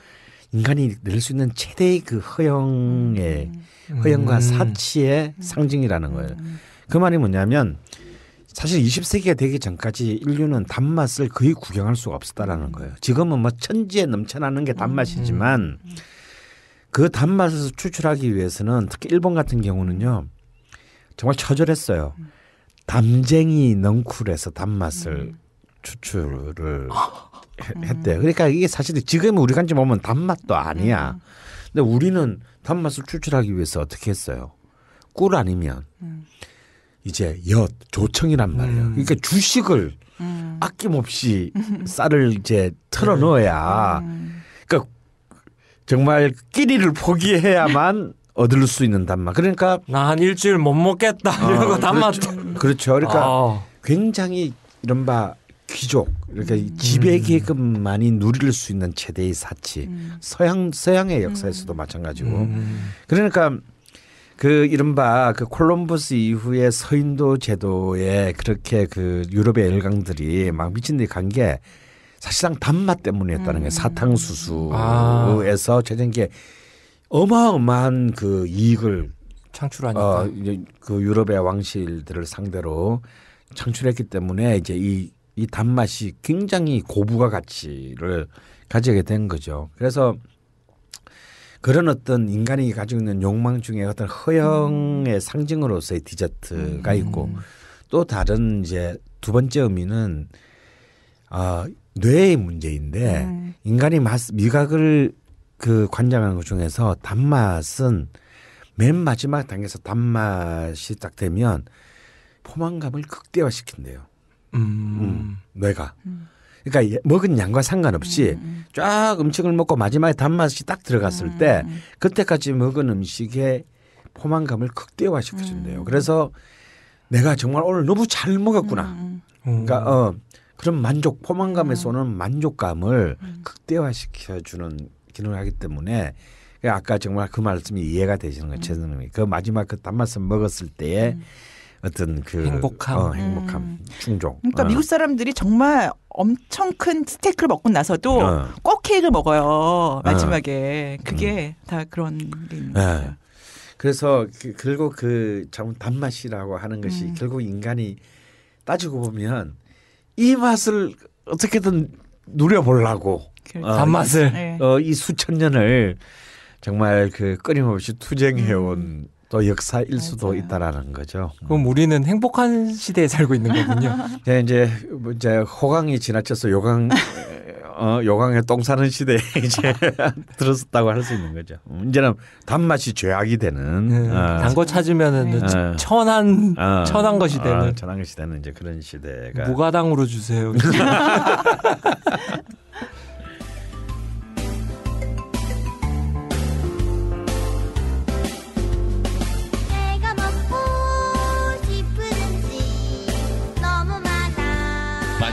인간이 낼 수 있는 최대의 그 허영의 음. 허영과 음. 사치의 음. 상징이라는 거예요. 그 말이 뭐냐면 사실 20세기가 되기 전까지 인류는 단맛을 거의 구경할 수가 없었다라는 거예요. 지금은 뭐 천지에 넘쳐나는 게 단맛이지만 그 단맛을 추출하기 위해서는 특히 일본 같은 경우는요 정말 처절했어요. 음. 담쟁이 넝쿨에서 단맛을 음. 추출을 아. 음. 했대요. 그러니까 이게 사실 지금 우리 간지 보면 단맛도 아니야. 근데 우리는 단맛을 추출하기 위해서 어떻게 했어요? 꿀 아니면 이제 엿 조청이란 말이에요. 그러니까 주식을 아낌없이 쌀을 이제 틀어 넣어야. 정말 끼리를 포기해야만 얻을 수 있는 단맛. 그러니까 나한 일주일 못 먹겠다 어, 이러고 그렇죠. 단맛. 그렇죠. 그렇죠. 그러니까 어. 굉장히 이른바 귀족 이렇게 지배계급 음. 많이 누릴 수 있는 최대의 사치. 음. 서양 서양의 역사에서도 음. 마찬가지고. 음. 그러니까 그 이른바 그 콜럼버스 이후에 서인도 제도에 그렇게 그 유럽의 열강들이 막 미친 듯이 간게 사실상 단맛 때문이었다는 음. 게 사탕수수에서 아. 최전기에 어마어마한 그 이익을 창출하니까 어, 그 유럽의 왕실들을 상대로 창출했기 때문에 이제 이, 이 단맛이 굉장히 고부가 가치를 가지게 된 거죠. 그래서 그런 어떤 인간이 가지고 있는 욕망 중에 어떤 허영의 음. 상징으로서의 디저트가 음. 있고 또 다른 이제 두 번째 의미는 아 어, 뇌의 문제인데 음. 인간이 맛 미각을 그 관장하는 것 중에서 단맛은 맨 마지막 단계에서 단맛이 딱 되면 포만감을 극대화시킨대요. 음. 음 뇌가. 음. 그러니까 예, 먹은 양과 상관없이 음, 음. 쫙 음식을 먹고 마지막에 단맛이 딱 들어갔을 음, 때 그때까지 먹은 음식의 포만감을 극대화시켜준대요. 그래서 내가 정말 오늘 너무 잘 먹었구나. 그러니까 어 그런 만족 포만감에서 오는 음. 만족감을 음. 극대화시켜 주는 기능을 하기 때문에 아까 정말 그 말씀이 이해가 되시는 거예요, 음. 최선생님그 마지막 그 단맛을 먹었을 때에 어떤 그 행복함, 어, 행복함, 음. 충족. 그러니까 어. 미국 사람들이 정말 엄청 큰 스테이크를 먹고 나서도 어. 꼭 케이크를 먹어요 어. 마지막에 그게 음. 다 그런 게 있는 예. 거예요. 그래서 그, 결국 그참 단맛이라고 하는 것이 음. 결국 인간이 따지고 보면 이 맛을 어떻게든 누려보려고 그렇죠. 단맛을 네. 어, 이 수천 년을 정말 그 끊임없이 투쟁해온 음. 또 역사일 수도 맞아요. 있다라는 거죠. 음. 그럼 우리는 행복한 시대에 살고 있는 거군요. 네, 이제 뭐 이제 호강이 지나쳐서 요강 어, 요강에 똥 사는 시대에 이제 들었었다고 할 수 있는 거죠. 문제는 음, 단맛이 죄악이 되는 네. 어. 단거 찾으면은 네. 천한 어. 천한 것이 되는 천한 것이 되는 이제 그런 시대가 무가당으로 주세요.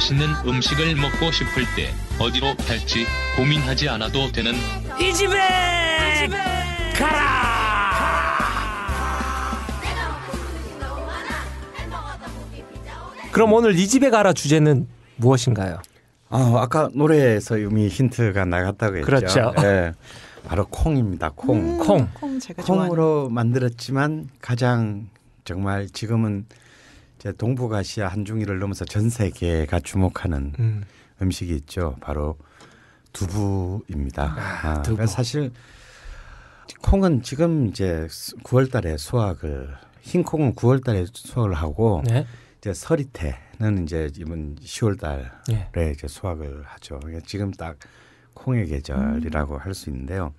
맛있는 음식을 먹고 싶을 때 어디로 갈지 고민하지 않아도 되는 이 집에, 이 집에 가라! 그럼 오늘 이 집에 가라 주제는 무엇인가요? 아, 아까 노래에서 이미 힌트가 나갔다고 했죠. 그렇죠. 네. 바로 콩입니다. 콩. 음, 콩. 콩 제가 콩으로 좋아하는. 만들었지만 가장 정말 지금은 제 동북아시아 한중일을 넘어서 전 세계가 주목하는 음. 식이 있죠. 바로 두부입니다. 아, 아 두부. 그러니까 사실 콩은 지금 이제 9월달에 수확을 흰 콩은 9월달에 수확을 하고 네. 이제 서리태는 이제 이번 10월달에 네. 예. 이제 수확을 하죠. 그러니까 지금 딱 콩의 계절이라고 음. 할수 있는데요.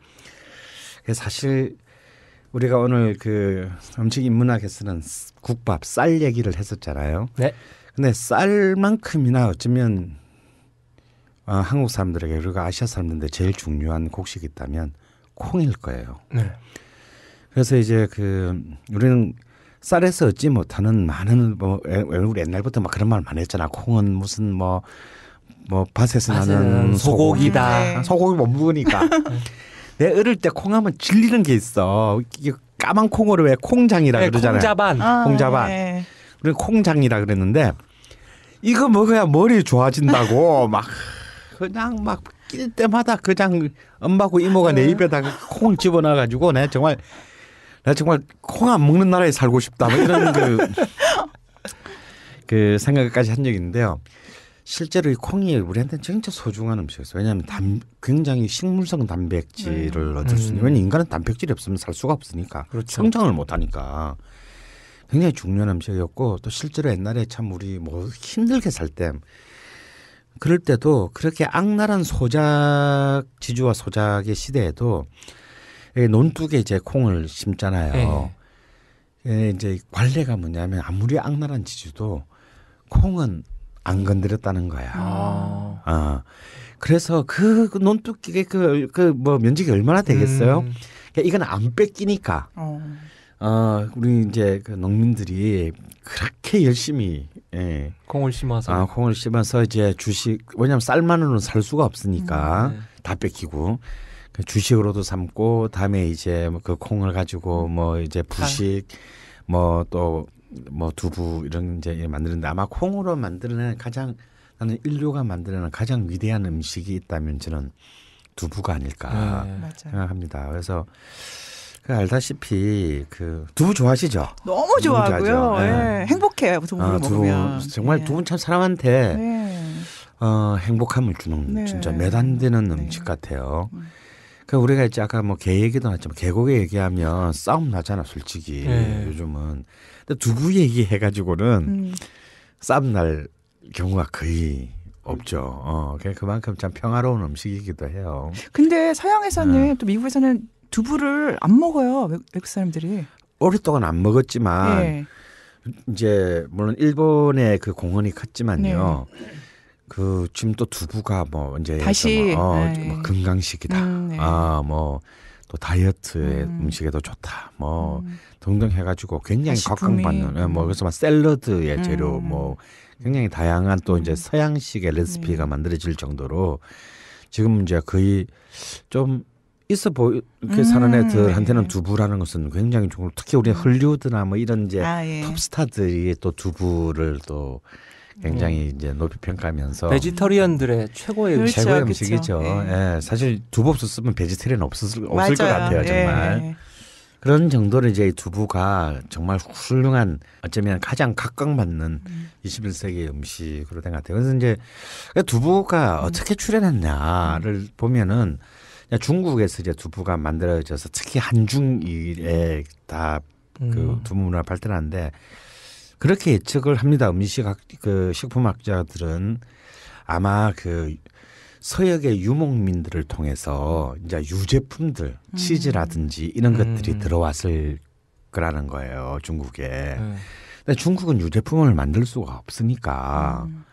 사실 우리가 오늘 그 음식 인문학에 쓰는 국밥 쌀 얘기를 했었잖아요. 네. 근데 쌀만큼이나 어쩌면 어, 한국 사람들에게 그리고 아시아 사람들한테 제일 중요한 곡식이 있다면 콩일 거예요. 네. 그래서 이제 그 우리는 쌀에서 얻지 못하는 많은 뭐 우리 옛날부터 막 그런 말 많이 했잖아. 콩은 무슨 뭐뭐 뭐 밭에서 나는 소고기다. 소고기 네. 못 먹으니까. 내 어릴 때 콩하면 질리는 게 있어. 까만 콩으로 왜 콩장이라 네, 그러잖아요. 콩자반. 아, 콩자반. 네. 우리 콩장이라 그랬는데 이거 먹어야 머리 좋아진다고 막 그냥 막 낄 때마다 그냥 엄마고 이모가 내 입에다가 콩 집어넣어 가지고 내 정말 나 정말 콩 안 먹는 나라에 살고 싶다 뭐 이런 그, 그 생각까지 한 적이 있는데요. 실제로 이 콩이 우리한테는 진짜 소중한 음식이었어요. 왜냐하면 담, 굉장히 식물성 단백질을 네. 얻을 수 있는. 음. 왜냐면 인간은 단백질이 없으면 살 수가 없으니까 그렇죠. 성장을 못 하니까 굉장히 중요한 음식이었고 또 실제로 옛날에 참 우리 뭐 힘들게 살 때 그럴 때도 그렇게 악랄한 소작 지주와 소작의 시대에도 논두개 이제 콩을 심잖아요. 네. 예, 이제 관례가 뭐냐면 아무리 악랄한 지주도 콩은 안 건드렸다는 거야. 아. 어. 그래서 그 논두끼게 그, 그 뭐 면적이 얼마나 되겠어요? 음. 그러니까 이건 안 뺏기니까. 어. 어, 우리 이제 그 농민들이 그렇게 열심히 예. 콩을 심어서 아, 콩을 심어서 이제 주식 왜냐면 쌀만으로는 살 수가 없으니까 음. 네. 다 뺏기고 그 주식으로도 삼고 다음에 이제 뭐 그 콩을 가지고 뭐 이제 부식 뭐또 뭐 두부 이런 이제 만드는데 아마 콩으로 만드는 가장 나는 인류가 만드는 가장 위대한 음식이 있다면 저는 두부가 아닐까 네. 생각합니다. 그래서 그 알다시피 그 두부 좋아하시죠? 너무 좋아하고요. 네. 예, 행복해요. 그 두부를 아, 먹으면 정말 예. 두부 참 사람한테 네. 어, 행복함을 주는 네. 진짜 매단되는 네. 음식 같아요. 음. 그 우리가 이제 아까 뭐 개 얘기도 했지만 개고기 얘기하면 싸움 나잖아 솔직히 네. 요즘은 두부 얘기해가지고는 음. 쌈날 경우가 거의 없죠. 어, 그만큼 참 평화로운 음식이기도 해요. 근데 서양에서는 네. 또 미국에서는 두부를 안 먹어요. 외국 사람들이. 오랫동안 안 먹었지만 네. 이제 물론 일본의 그 공헌이 컸지만요. 네. 그 지금 또 두부가 뭐 이제 다시 뭐, 어, 네. 뭐 건강식이다. 음, 네. 아뭐 또 다이어트의 음. 식에도 좋다. 뭐 음. 등등 해가지고 굉장히 식품 각광받는 예, 뭐 그래서 막 샐러드의 음. 재료 뭐 굉장히 다양한 또 이제 음. 서양식의 레시피가 네. 만들어질 정도로 지금 이제 거의 좀 있어 보이게 음, 사는 애들한테는 네. 두부라는 것은 굉장히 좋고 특히 우리 는 음. 헐리우드나 뭐 이런 이제 아, 예. 톱스타들이 또 두부를 또 굉장히 음. 이제 높이 평가하면서 베지터리언들의 최고의 그렇 최고의 그렇죠. 음식이죠. 그렇 예. 예. 사실 두부없었으면 베지터리언 없을 맞아요. 없을 것 같아요, 예, 정말. 예. 그런 정도로 이제 두부가 정말 훌륭한 어쩌면 가장 각광받는 음. 21세기의 음식으로 된 것 같아요. 그래서 이제 그 두부가 음. 어떻게 출현했냐를 음. 보면은 중국에서 이제 두부가 만들어져서 특히 한중일에 다그 음. 두부 문화 발달하는데 그렇게 예측을 합니다. 음식학 그 식품학자들은 아마 그 서역의 유목민들을 통해서 이제 유제품들 음. 치즈라든지 이런 음. 것들이 들어왔을 거라는 거예요 중국에. 네. 근데 중국은 유제품을 만들 수가 없으니까 음.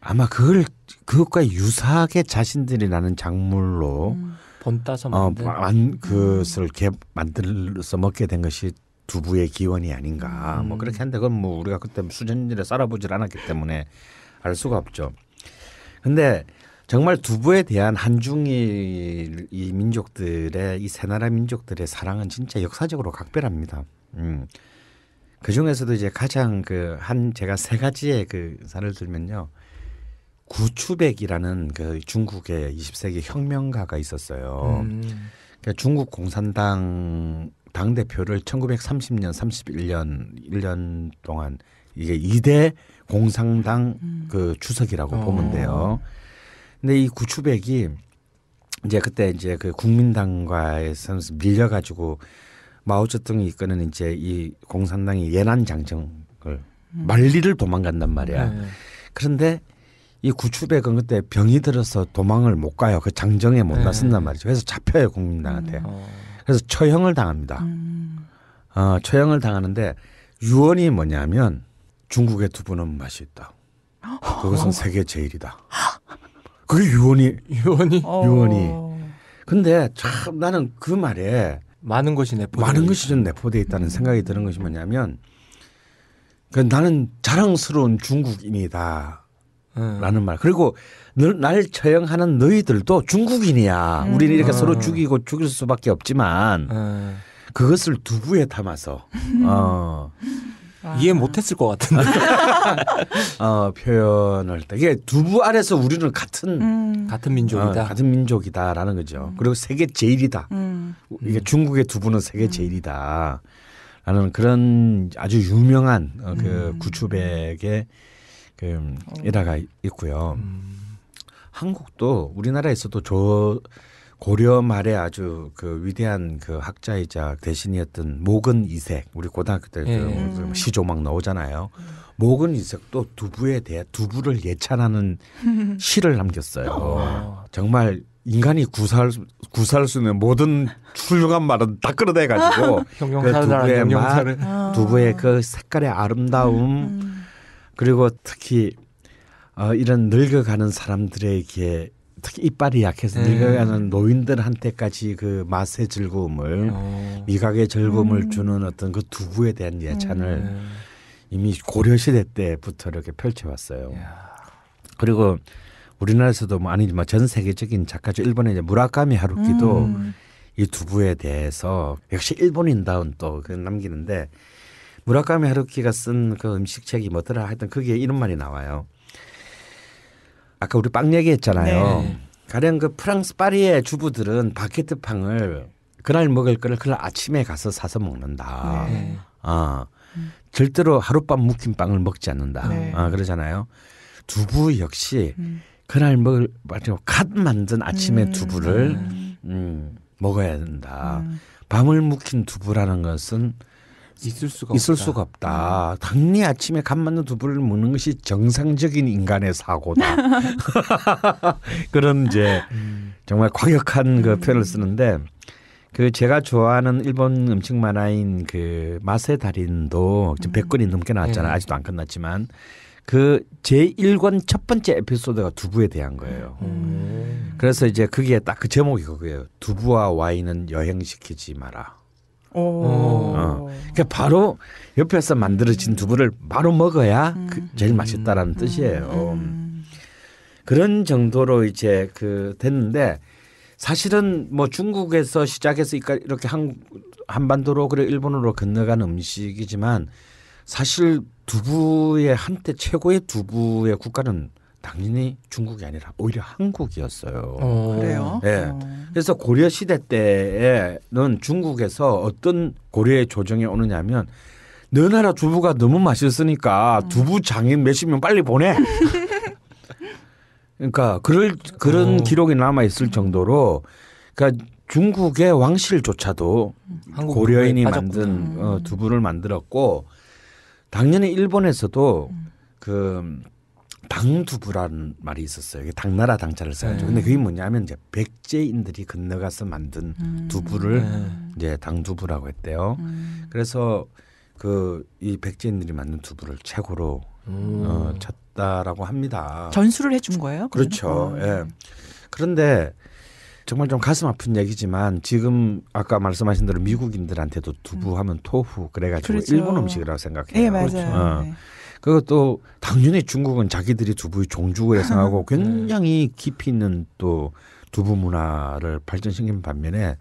아마 그걸 그것과 유사하게 자신들이 나는 작물로 번 음. 따서 어, 만든 어, 만, 음. 그것을 개, 만들어서 먹게 된 것이 두부의 기원이 아닌가 뭐 음. 뭐 그렇게 한데 그건 뭐 우리가 그때 수전일에 살아보질 않았기 때문에 알 수가 없죠. 근데 정말 두부에 대한 한중일 이 민족들의 이 세 나라 민족들의 사랑은 진짜 역사적으로 각별합니다. 음. 그 중에서도 이제 가장 그 한 제가 세 가지의 그 사를 례 들면요. 구추백이라는 그 중국의 20세기 혁명가가 있었어요. 음. 그러니까 중국 공산당 당 대표를 1930년 31년 1년 동안 이게 이대 공산당 음. 그추석이라고 어. 보면 돼요. 근데 이 구추백이 이제 그때 이제 그 국민당과에서 밀려 가지고 마오쩌둥이 이끄는 이제 이 공산당이 예난 장정을 음. 말리를 도망간단 말이야. 네. 그런데 이 구추백은 그때 병이 들어서 도망을 못 가요. 그 장정에 못 네. 나선단 말이죠. 그래서 잡혀요 국민당한테. 음. 어. 그래서 처형을 당합니다. 음. 어, 처형을 당하는데 유언이 뭐냐면 중국의 두부는 맛이 있다. 그것은 어. 세계 제일이다. 그게 유언이 유언이 유언이. 어. 근데 참 나는 그 말에 많은 것이 내포 많은 것이 좀 내포돼 있다는 생각이 드는 것이 뭐냐면 그 나는 자랑스러운 중국인이다. 음. 라는 말. 그리고 날 처형하는 너희들도 중국인이야. 음. 우리는 이렇게 음. 서로 죽이고 죽일 수밖에 없지만 음. 그것을 두부에 담아서 음. 어. 이해 못했을 것 같은데 어, 표현을 이게 두부 아래서 우리는 같은 같은 민족이다. 어, 같은 민족이다라는 거죠. 그리고 세계 제일이다. 이게 중국의 두부는 세계 제일이다라는 그런 아주 유명한 어, 그 구추백의 그 일화가 어. 있고요. 음. 한국도 우리나라에서도 조 고려 말에 아주 그 위대한 그 학자이자 대신이었던 모근 이색 우리 고등학교 때 그 예. 뭐 그 음. 시조 막 나오잖아요. 음. 모근 이색도 두부에 대해 두부를 예찬하는 시를 남겼어요. 어. 정말 인간이 구사할 수, 구사할 수 있는 모든 훌륭한 말은 다 끌어내 가지고 그 두부의 맛, 두부의 아. 그 색깔의 아름다움 음. 그리고 특히 어, 이런 늙어가는 사람들에게 특히 이빨이 약해서 네. 늙어가는 노인들한테까지 그 맛의 즐거움을 오. 어. 미각의 즐거움을 음. 주는 어떤 그 두부에 대한 예찬을 음. 네. 이미 고려 시대 때부터 이렇게 펼쳐왔어요. 야. 그리고 우리나라에서도 뭐 아니지만 뭐 전 세계적인 작가죠. 일본의 이제 무라카미 하루키도 음. 이 두부에 대해서 역시 일본인다운 또 그 남기는데 무라카미 하루키가 쓴 그 음식책이 뭐더라 하여튼 그게 이런 말이 나와요. 아까 우리 빵 얘기했잖아요. 네. 가령 그 프랑스 파리의 주부들은 바게트 빵을 그날 먹을 거를 그날 아침에 가서 사서 먹는다. 네. 아 음. 절대로 하룻밤 묵힌 빵을 먹지 않는다. 네. 아 그러잖아요. 두부 역시 음. 그날 먹을 마지막 뭐 갓 만든 아침에 음. 두부를 음, 음 먹어야 된다. 음. 밤을 묵힌 두부라는 것은 있을 수가 있을 없다. 수가 없다. 당리 아침에 간만는 두부를 먹는 것이 정상적인 인간의 사고다. 그런 이제 정말 과격한 그 음. 표현을 쓰는데 그 제가 좋아하는 일본 음식 만화인 그 맛의 달인도 지금 100권이 음. 넘게 나왔잖아요. 네. 아직도 안 끝났지만 그 제1권 첫 번째 에피소드가 두부에 대한 거예요. 음. 음. 그래서 이제 그게 딱 그 제목이 그거예요. 두부와 와인은 여행시키지 마라. 어. 그러니까 바로 옆에서 만들어진 두부를 바로 먹어야 그 음. 그 제일 맛있다라는 음. 뜻이에요. 음. 음. 그런 정도로 이제 그 됐는데 사실은 뭐 중국에서 시작해서 이렇게 한 한반도로 그래 일본으로 건너간 음식이지만 사실 두부의 한때 최고의 두부의 국가는 당연히 중국이 아니라 오히려 한국이었어요. 어. 그래요? 예. 네. 그래서 고려 시대 때에는 중국에서 어떤 고려의 조정이 오느냐면 너 나라 두부가 너무 맛있으니까 음. 두부 장인 몇십 명 빨리 보내. 그러니까 그럴 그런 어. 기록이 남아 있을 정도로 그러니까 중국의 왕실조차도 고려인이 만든 어, 음. 두부를 만들었고 당연히 일본에서도 음. 그 당두부라는 말이 있었어요. 이게 당나라 당자를 써야죠고 네. 근데 그게 뭐냐면 이제 백제인들이 건너가서 만든 음. 두부를 네. 이제 당두부라고 했대요. 음. 그래서 그 이 백제인들이 만든 두부를 최고로 음. 어, 쳤다라고 합니다. 전수를 해준 거예요? 그렇죠. 어. 예. 그런데 정말 좀 가슴 아픈 얘기지만 지금 아까 말씀하신 대로 미국인들한테도 두부하면 음. 토후 그래가지고 그렇죠. 일본 음식이라고 생각해요. 네, 맞아요. 어. 네. 그것도 당연히 중국은 자기들이 두부의 종주라고 생각하고 네. 굉장히 깊이 있는 또 두부 문화를 발전시킨 반면에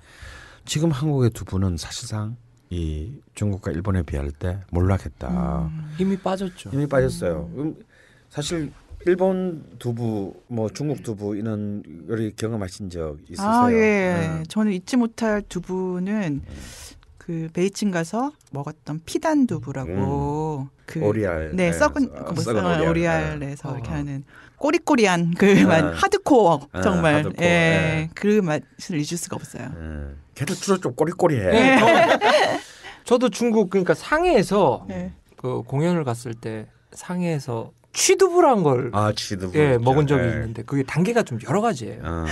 지금 한국의 두부는 사실상 이 중국과 일본에 비할 때 몰락했다. 음, 힘이 빠졌죠. 힘이 빠졌어요. 음. 사실 일본 두부, 뭐 중국 두부 이런 거를 경험하신 적 있으세요? 아 예, 네. 저는 잊지 못할 두부는 음. 그 베이징 가서 먹었던 피단 두부라고 음. 그 오리알 네, 네 썩은 아, 뭐 썩은 오리알. 네. 오리알에서 아. 이렇게 어. 하는 꼬리꼬리한 그맛 네. 아. 하드코어 정말 하드코어. 예, 그 맛을 잊을 수가 없어요. 음. 걔도 주로 좀 꼬리꼬리해. 네. 어. 저도 중국 그러니까 상해에서 네. 그 공연을 갔을 때 상해에서 취두부란 걸 아, 취두부. 예, 먹은 적이 네. 있는데 그게 단계가 좀 여러 가지예요. 어.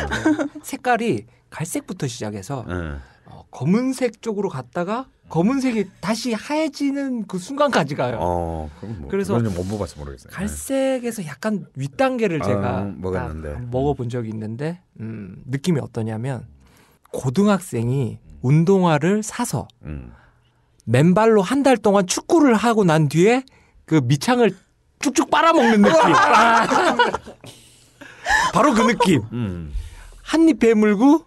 색깔이 갈색부터 시작해서 어. 어, 검은색 쪽으로 갔다가 검은색이 다시 하얘지는 그 순간까지 가요. 어, 뭐 그래서 못 먹어봤어 모르겠어요. 네. 갈색에서 약간 윗 단계를 아, 제가 아, 먹었는데 먹어본 적이 있는데 음, 느낌이 어떠냐면 고등학생이 운동화를 사서 음. 맨발로 한 달 동안 축구를 하고 난 뒤에 그 밑창을 쭉쭉 빨아먹는 느낌. 바로 그 느낌. 음. 한입 배물고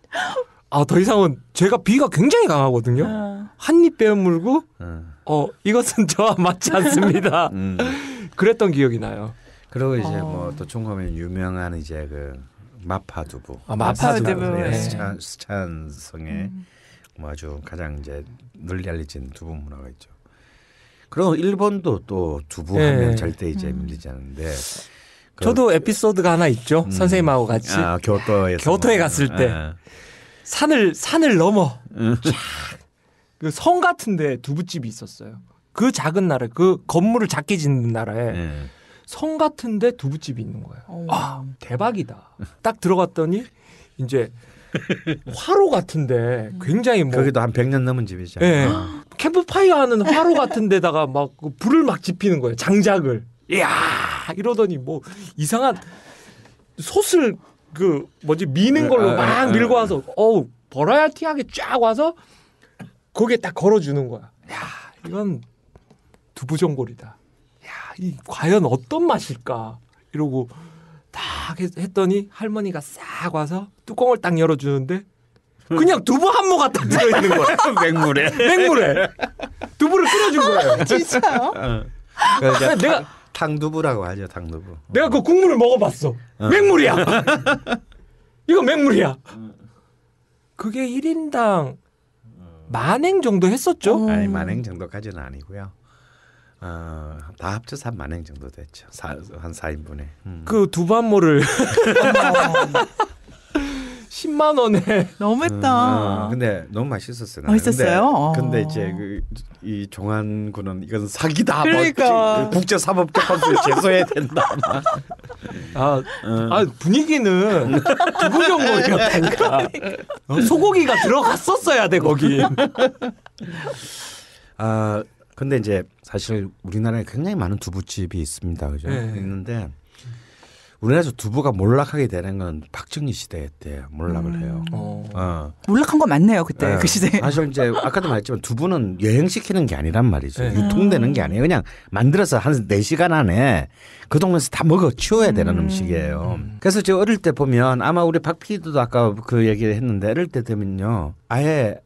아, 더 이상은 제가 비가 굉장히 강하거든요. 어. 한입 빼물고 어. 어. 이것은 저와 맞지 않습니다. 음. 그랬던 기억이 나요. 그리고 이제 어. 뭐또 총검에 유명한 이제 그 마파두부. 아, 마파두부. 예, 네. 스찬, 스찬성의 음. 뭐 아주 가장 이제 널리 알려진 두부 문화가 있죠. 그리 일본도 또 두부하면 네. 예. 절대 이제 음. 밀리지 않는데. 저도 그 에피소드가 하나 있죠. 음. 선생님하고 같이 아, 교토에서 교토에 뭐. 갔을 때. 아. 산을 산을 넘어 그 성 같은데 두부집이 있었어요. 그 작은 나라 그 건물을 작게 짓는 나라에 네. 성 같은데 두부집이 있는 거예요. 어. 아 대박이다. 딱 들어갔더니 이제 화로 같은데 굉장히 뭐 거기도 한 100년 넘은 집이죠. 예. 네. 캠프파이어 하는 화로 같은 데다가 막 그 불을 막 지피는 거예요. 장작을. 이야 이러더니 뭐 이상한 솥을 그 뭐지 미는 네, 걸로 아, 막 아, 아. 밀고 와서 어우 버라이어티하게 쫙 와서 거기에 딱 걸어주는 거야. 야 이건 두부전골이다. 야 이 과연 어떤 맛일까 이러고 딱 했더니 할머니가 싹 와서 뚜껑을 딱 열어주는데 그냥 두부 한 모가 딱 들어있는 거야. 맹물에. 맹물에. 두부를 끓여준 거예요. 진짜요? 어. 그러니까 내가 탕두부라고 하죠 탕두부. 내가 그 국물을 먹어봤어. 어. 맹물이야. 이거 맹물이야. 그게 1인당 만행 정도 했었죠? 음. 아니 만행 정도까지는 아니고요. 어, 다 합쳐서 만행 정도 됐죠. 사, 한 4인분에. 음. 그 두반모를 10만 원에 너무했다. 음, 아, 근데 너무 맛있었어요. 나는. 맛있었어요. 근데, 어. 근데 이제 그, 이 종한군은 이건 사기다. 뭐 그러니까 뭐, 국제 사법 재판소에 제소해야 된다. 아, 음. 아 분위기는 두부전 거였다니까. 그러니까. 그러니까. 소고기가 들어갔었어야 돼 거기. 아 근데 이제 사실 우리나라에 굉장히 많은 두부집이 있습니다. 그죠? 네. 있는데 우리나라에서 두부가 몰락하게 되는 건 박정희 시대 때 몰락을 음. 해요. 어. 어. 몰락한 거 맞네요 그때 네. 그 시대. 사실 이제 아까도 말했지만 두부는 여행시키는 게 아니란 말이죠. 네. 유통되는 게 아니에요. 그냥 만들어서 한 4시간 안에 그 동네에서 다 먹어 치워야 되는 음. 식이에요 음. 그래서 제가 어릴 때 보면 아마 우리 박피디도 아까 그 얘기를 했는데 어릴 때 되면요 아예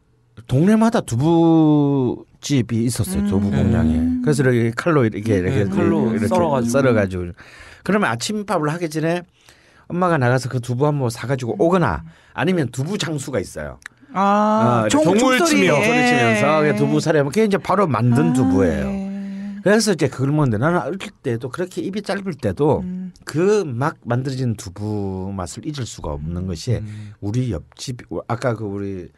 동네마다 음. 두부 집이 있었어요. 두부 음. 공장에. 그래서 이렇게 칼로 이렇게 네, 이렇게 칼로 이렇게 썰어가지고. 썰어가지고. 그러면 아침밥을 하기 전에 엄마가 나가서 그 두부 한번 사가지고 오거나 아니면 두부 장수가 있어요. 아, 어, 종을 치며 소리 예. 치면서 두부 사려면 그게 이제 바로 만든 아, 두부예요. 네. 그래서 이제 그걸 먹는데 나는 어릴 때도 그렇게 입이 짧을 때도 음. 그막 만들어진 두부 맛을 잊을 수가 없는 것이 음. 우리 옆집 아까 그 우리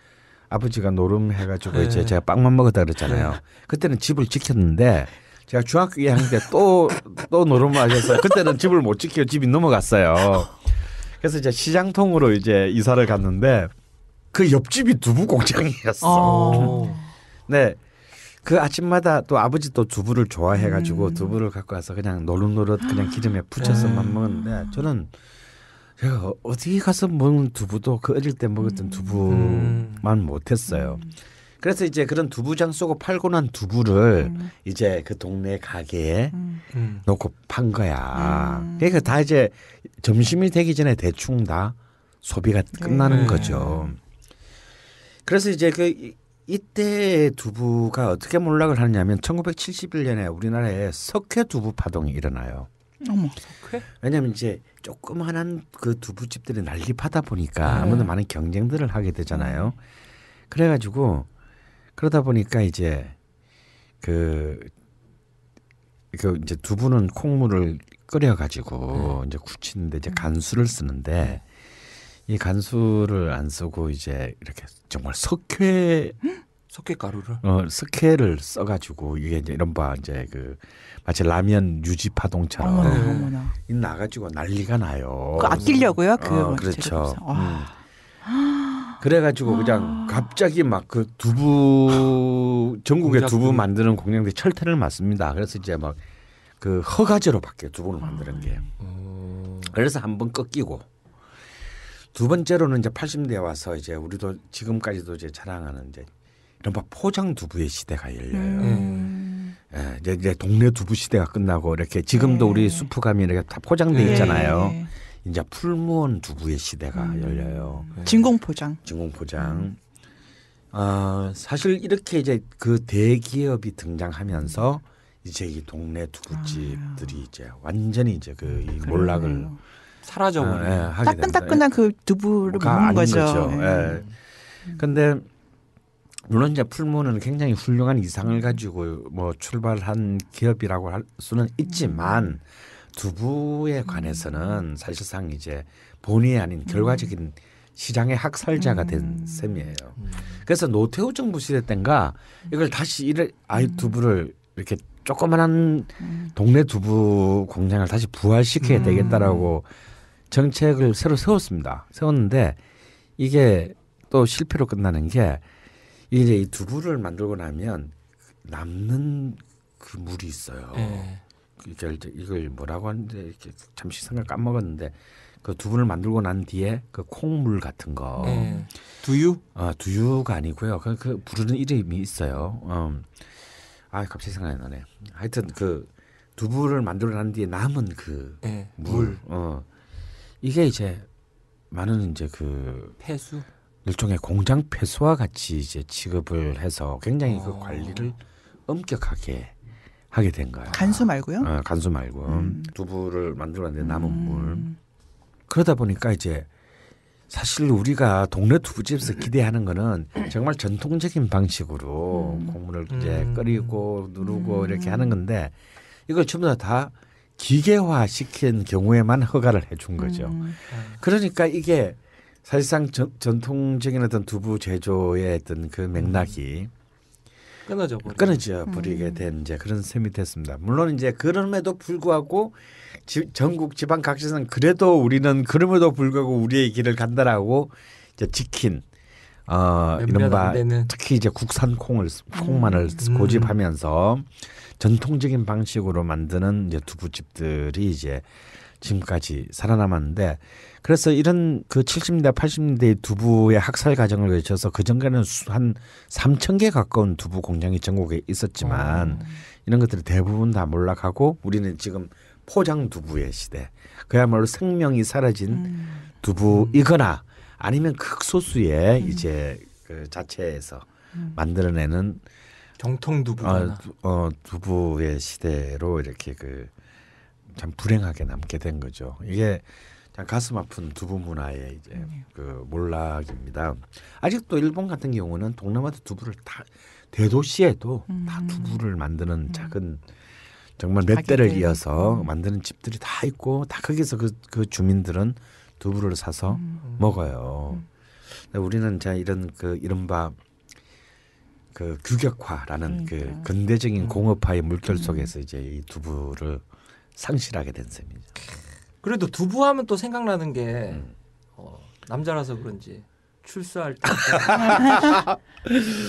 아버지가 노름해가지고 네. 이제 제가 빵만 먹었다 그랬잖아요. 네. 그때는 집을 지켰는데 제가 중학교 2학년 때또또 노름을 하셨어요. 그때는 집을 못 지켜 집이 넘어갔어요. 그래서 이제 시장통으로 이제 이사를 갔는데 그 옆집이 두부 공장이었어. 오. 아. 네. 그 아침마다 또 아버지 또 두부를 좋아해가지고 음. 두부를 갖고 와서 그냥 노릇노릇 그냥 기름에 네. 부쳐서 만 먹었는데 저는 제가 어디 가서 먹는 두부도 그 어릴 때 먹었던 음. 두부만 음. 못했어요. 음. 그래서 이제 그런 두부장 쏘고 팔고 난 두부를 음. 이제 그 동네 가게에 음. 음. 놓고 판 거야. 음. 그러니까 다 이제 점심이 되기 전에 대충 다 소비가 네. 끝나는 네. 거죠. 그래서 이제 그 이때 두부가 어떻게 몰락을 하느냐면 하 1971년에 우리나라에 석회 두부 파동이 일어나요. 어머. 왜냐면 이제 조그만한 그 두부집들이 난립하다 보니까 네. 아무래도 많은 경쟁들을 하게 되잖아요. 음. 그래가지고 그러다 보니까 이제 그, 그 이제 두부는 콩물을 끓여가지고 네. 이제 굳히는데 이제 음. 간수를 쓰는데 네. 이 간수를 안 쓰고 이제 이렇게 정말 석회 석회 가루를 어 석회를 써가지고 이게 이제 이런 바 이제 그 마치 라면 유지 파동처럼 어머나, 어머나. 나가지고 난리가 나요. 아끼려고요, 그 어, 그렇죠. 음. 그래가지고 그냥 아. 갑자기 막 그 두부 전국에 두부 만드는 공장들 철퇴를 맞습니다. 그래서 이제 막 그 허가제로 바뀌어 두부를 만드는 게. 음. 그래서 한번 꺾이고 두 번째로는 이제 80대 와서 이제 우리도 지금까지도 이제 자랑하는 이제 이른바 포장 두부의 시대가 열려요. 음. 예, 이제, 이제 동네 두부 시대가 끝나고 이렇게 지금도 네. 우리 수프 가면 이렇게 다 포장돼 네. 있잖아요. 네. 이제 풀무원 두부의 시대가 음. 열려요. 네. 진공 포장. 진공 포장. 어, 아, 사실 이렇게 이제 그 대기업이 등장하면서 이제 이 동네 두부집들이 아. 이제 완전히 이제 그이 몰락을 사라져버려 아, 예, 따끈따끈한 그 두부를 먹는 거죠. 거죠. 예. 예. 근데 물론 이제 풀무는 굉장히 훌륭한 이상을 가지고 뭐 출발한 기업이라고 할 수는 있지만 두부에 관해서는 사실상 이제 본의 아닌 결과적인 시장의 학살자가 된 음. 셈이에요. 그래서 노태우 정부 시대 땐가 이걸 다시 이를 아이 두부를 이렇게 조그만한 동네 두부 공장을 다시 부활시켜야 음. 되겠다라고 정책을 새로 세웠습니다. 세웠는데 이게 또 실패로 끝나는 게 이제 이 두부를 만들고 나면 남는 그 물이 있어요. 네. 예. 이걸 이걸 뭐라고 하는데 이렇게 잠시 생각 까먹었는데 그 두부를 만들고 난 뒤에 그 콩물 같은 거 네. 두유? 아 두유가 아니고요. 그, 그 부르는 이름이 있어요. 음. 아 갑자기 생각이 나네. 하여튼 그 두부를 만들어 난 뒤에 남은 그물 예, 네. 물. 어. 이게 이제 많은 이제 그 폐수 일종의 공장 폐수와 같이 이제 취급을 해서 굉장히 그 어. 그 관리를 엄격하게 하게 된 거야. 간수 말고요? 어, 간수 말고 음. 두부를 만들었는데 남은 음. 물. 그러다 보니까 이제 사실 우리가 동네 두부집에서 기대하는 거는 정말 전통적인 방식으로 음. 국물을 이제 음. 끓이고 누르고 음. 이렇게 하는 건데 이걸 전부 다, 다 기계화 시킨 경우에만 허가를 해준 거죠. 음. 그러니까 이게 사실상 전, 전통적인 어떤 두부 제조의 어떤 그 맥락이 끊어져 버리 끊어져 음. 버리게 음. 된 이제 그런 셈이 됐습니다. 물론 이제 그럼에도 불구하고 지, 전국 지방 각지에서는 그래도 우리는 그럼에도 불구하고 우리의 길을 간다라고 이제 지킨 어 이른바 특히 이제 국산 콩을 음. 콩만을 음. 고집하면서 전통적인 방식으로 만드는 이제 두부집들이 이제 지금까지 살아남았는데 그래서 이런 그 70년대 80년대 두부의 학살 과정을 거쳐서 그 전까지는 한 3천 개 가까운 두부 공장이 전국에 있었지만 오. 어. 이런 것들이 대부분 다 몰락하고 우리는 지금 포장 두부의 시대 그야말로 생명이 사라진 음. 두부이거나 아니면 극소수의 음. 이제 그 자체에서 음. 만들어내는 정통 두부 어, 어, 두부의 시대로 이렇게 그참 불행하게 남게 된 거죠. 이게 참 가슴 아픈 두부 문화의 이제 네. 그 몰락입니다. 아직도 일본 같은 경우는 동남아도 두부를 다 대도시에도 음. 다 두부를 만드는 음. 작은 정말 몇 대를 이어서 음. 만드는 집들이 다 있고 다 거기서 그, 그 주민들은 두부를 사서 음. 먹어요. 음. 근 우리는 자 이런 그 이른바 그 규격화라는 그러니까. 그 근대적인 공업화의 물결 속에서 이제 이 두부를 상실하게 된 셈이죠. 그래도 두부 하면 또 생각나는 게 음. 어, 남자라서 그런지 출소할 때.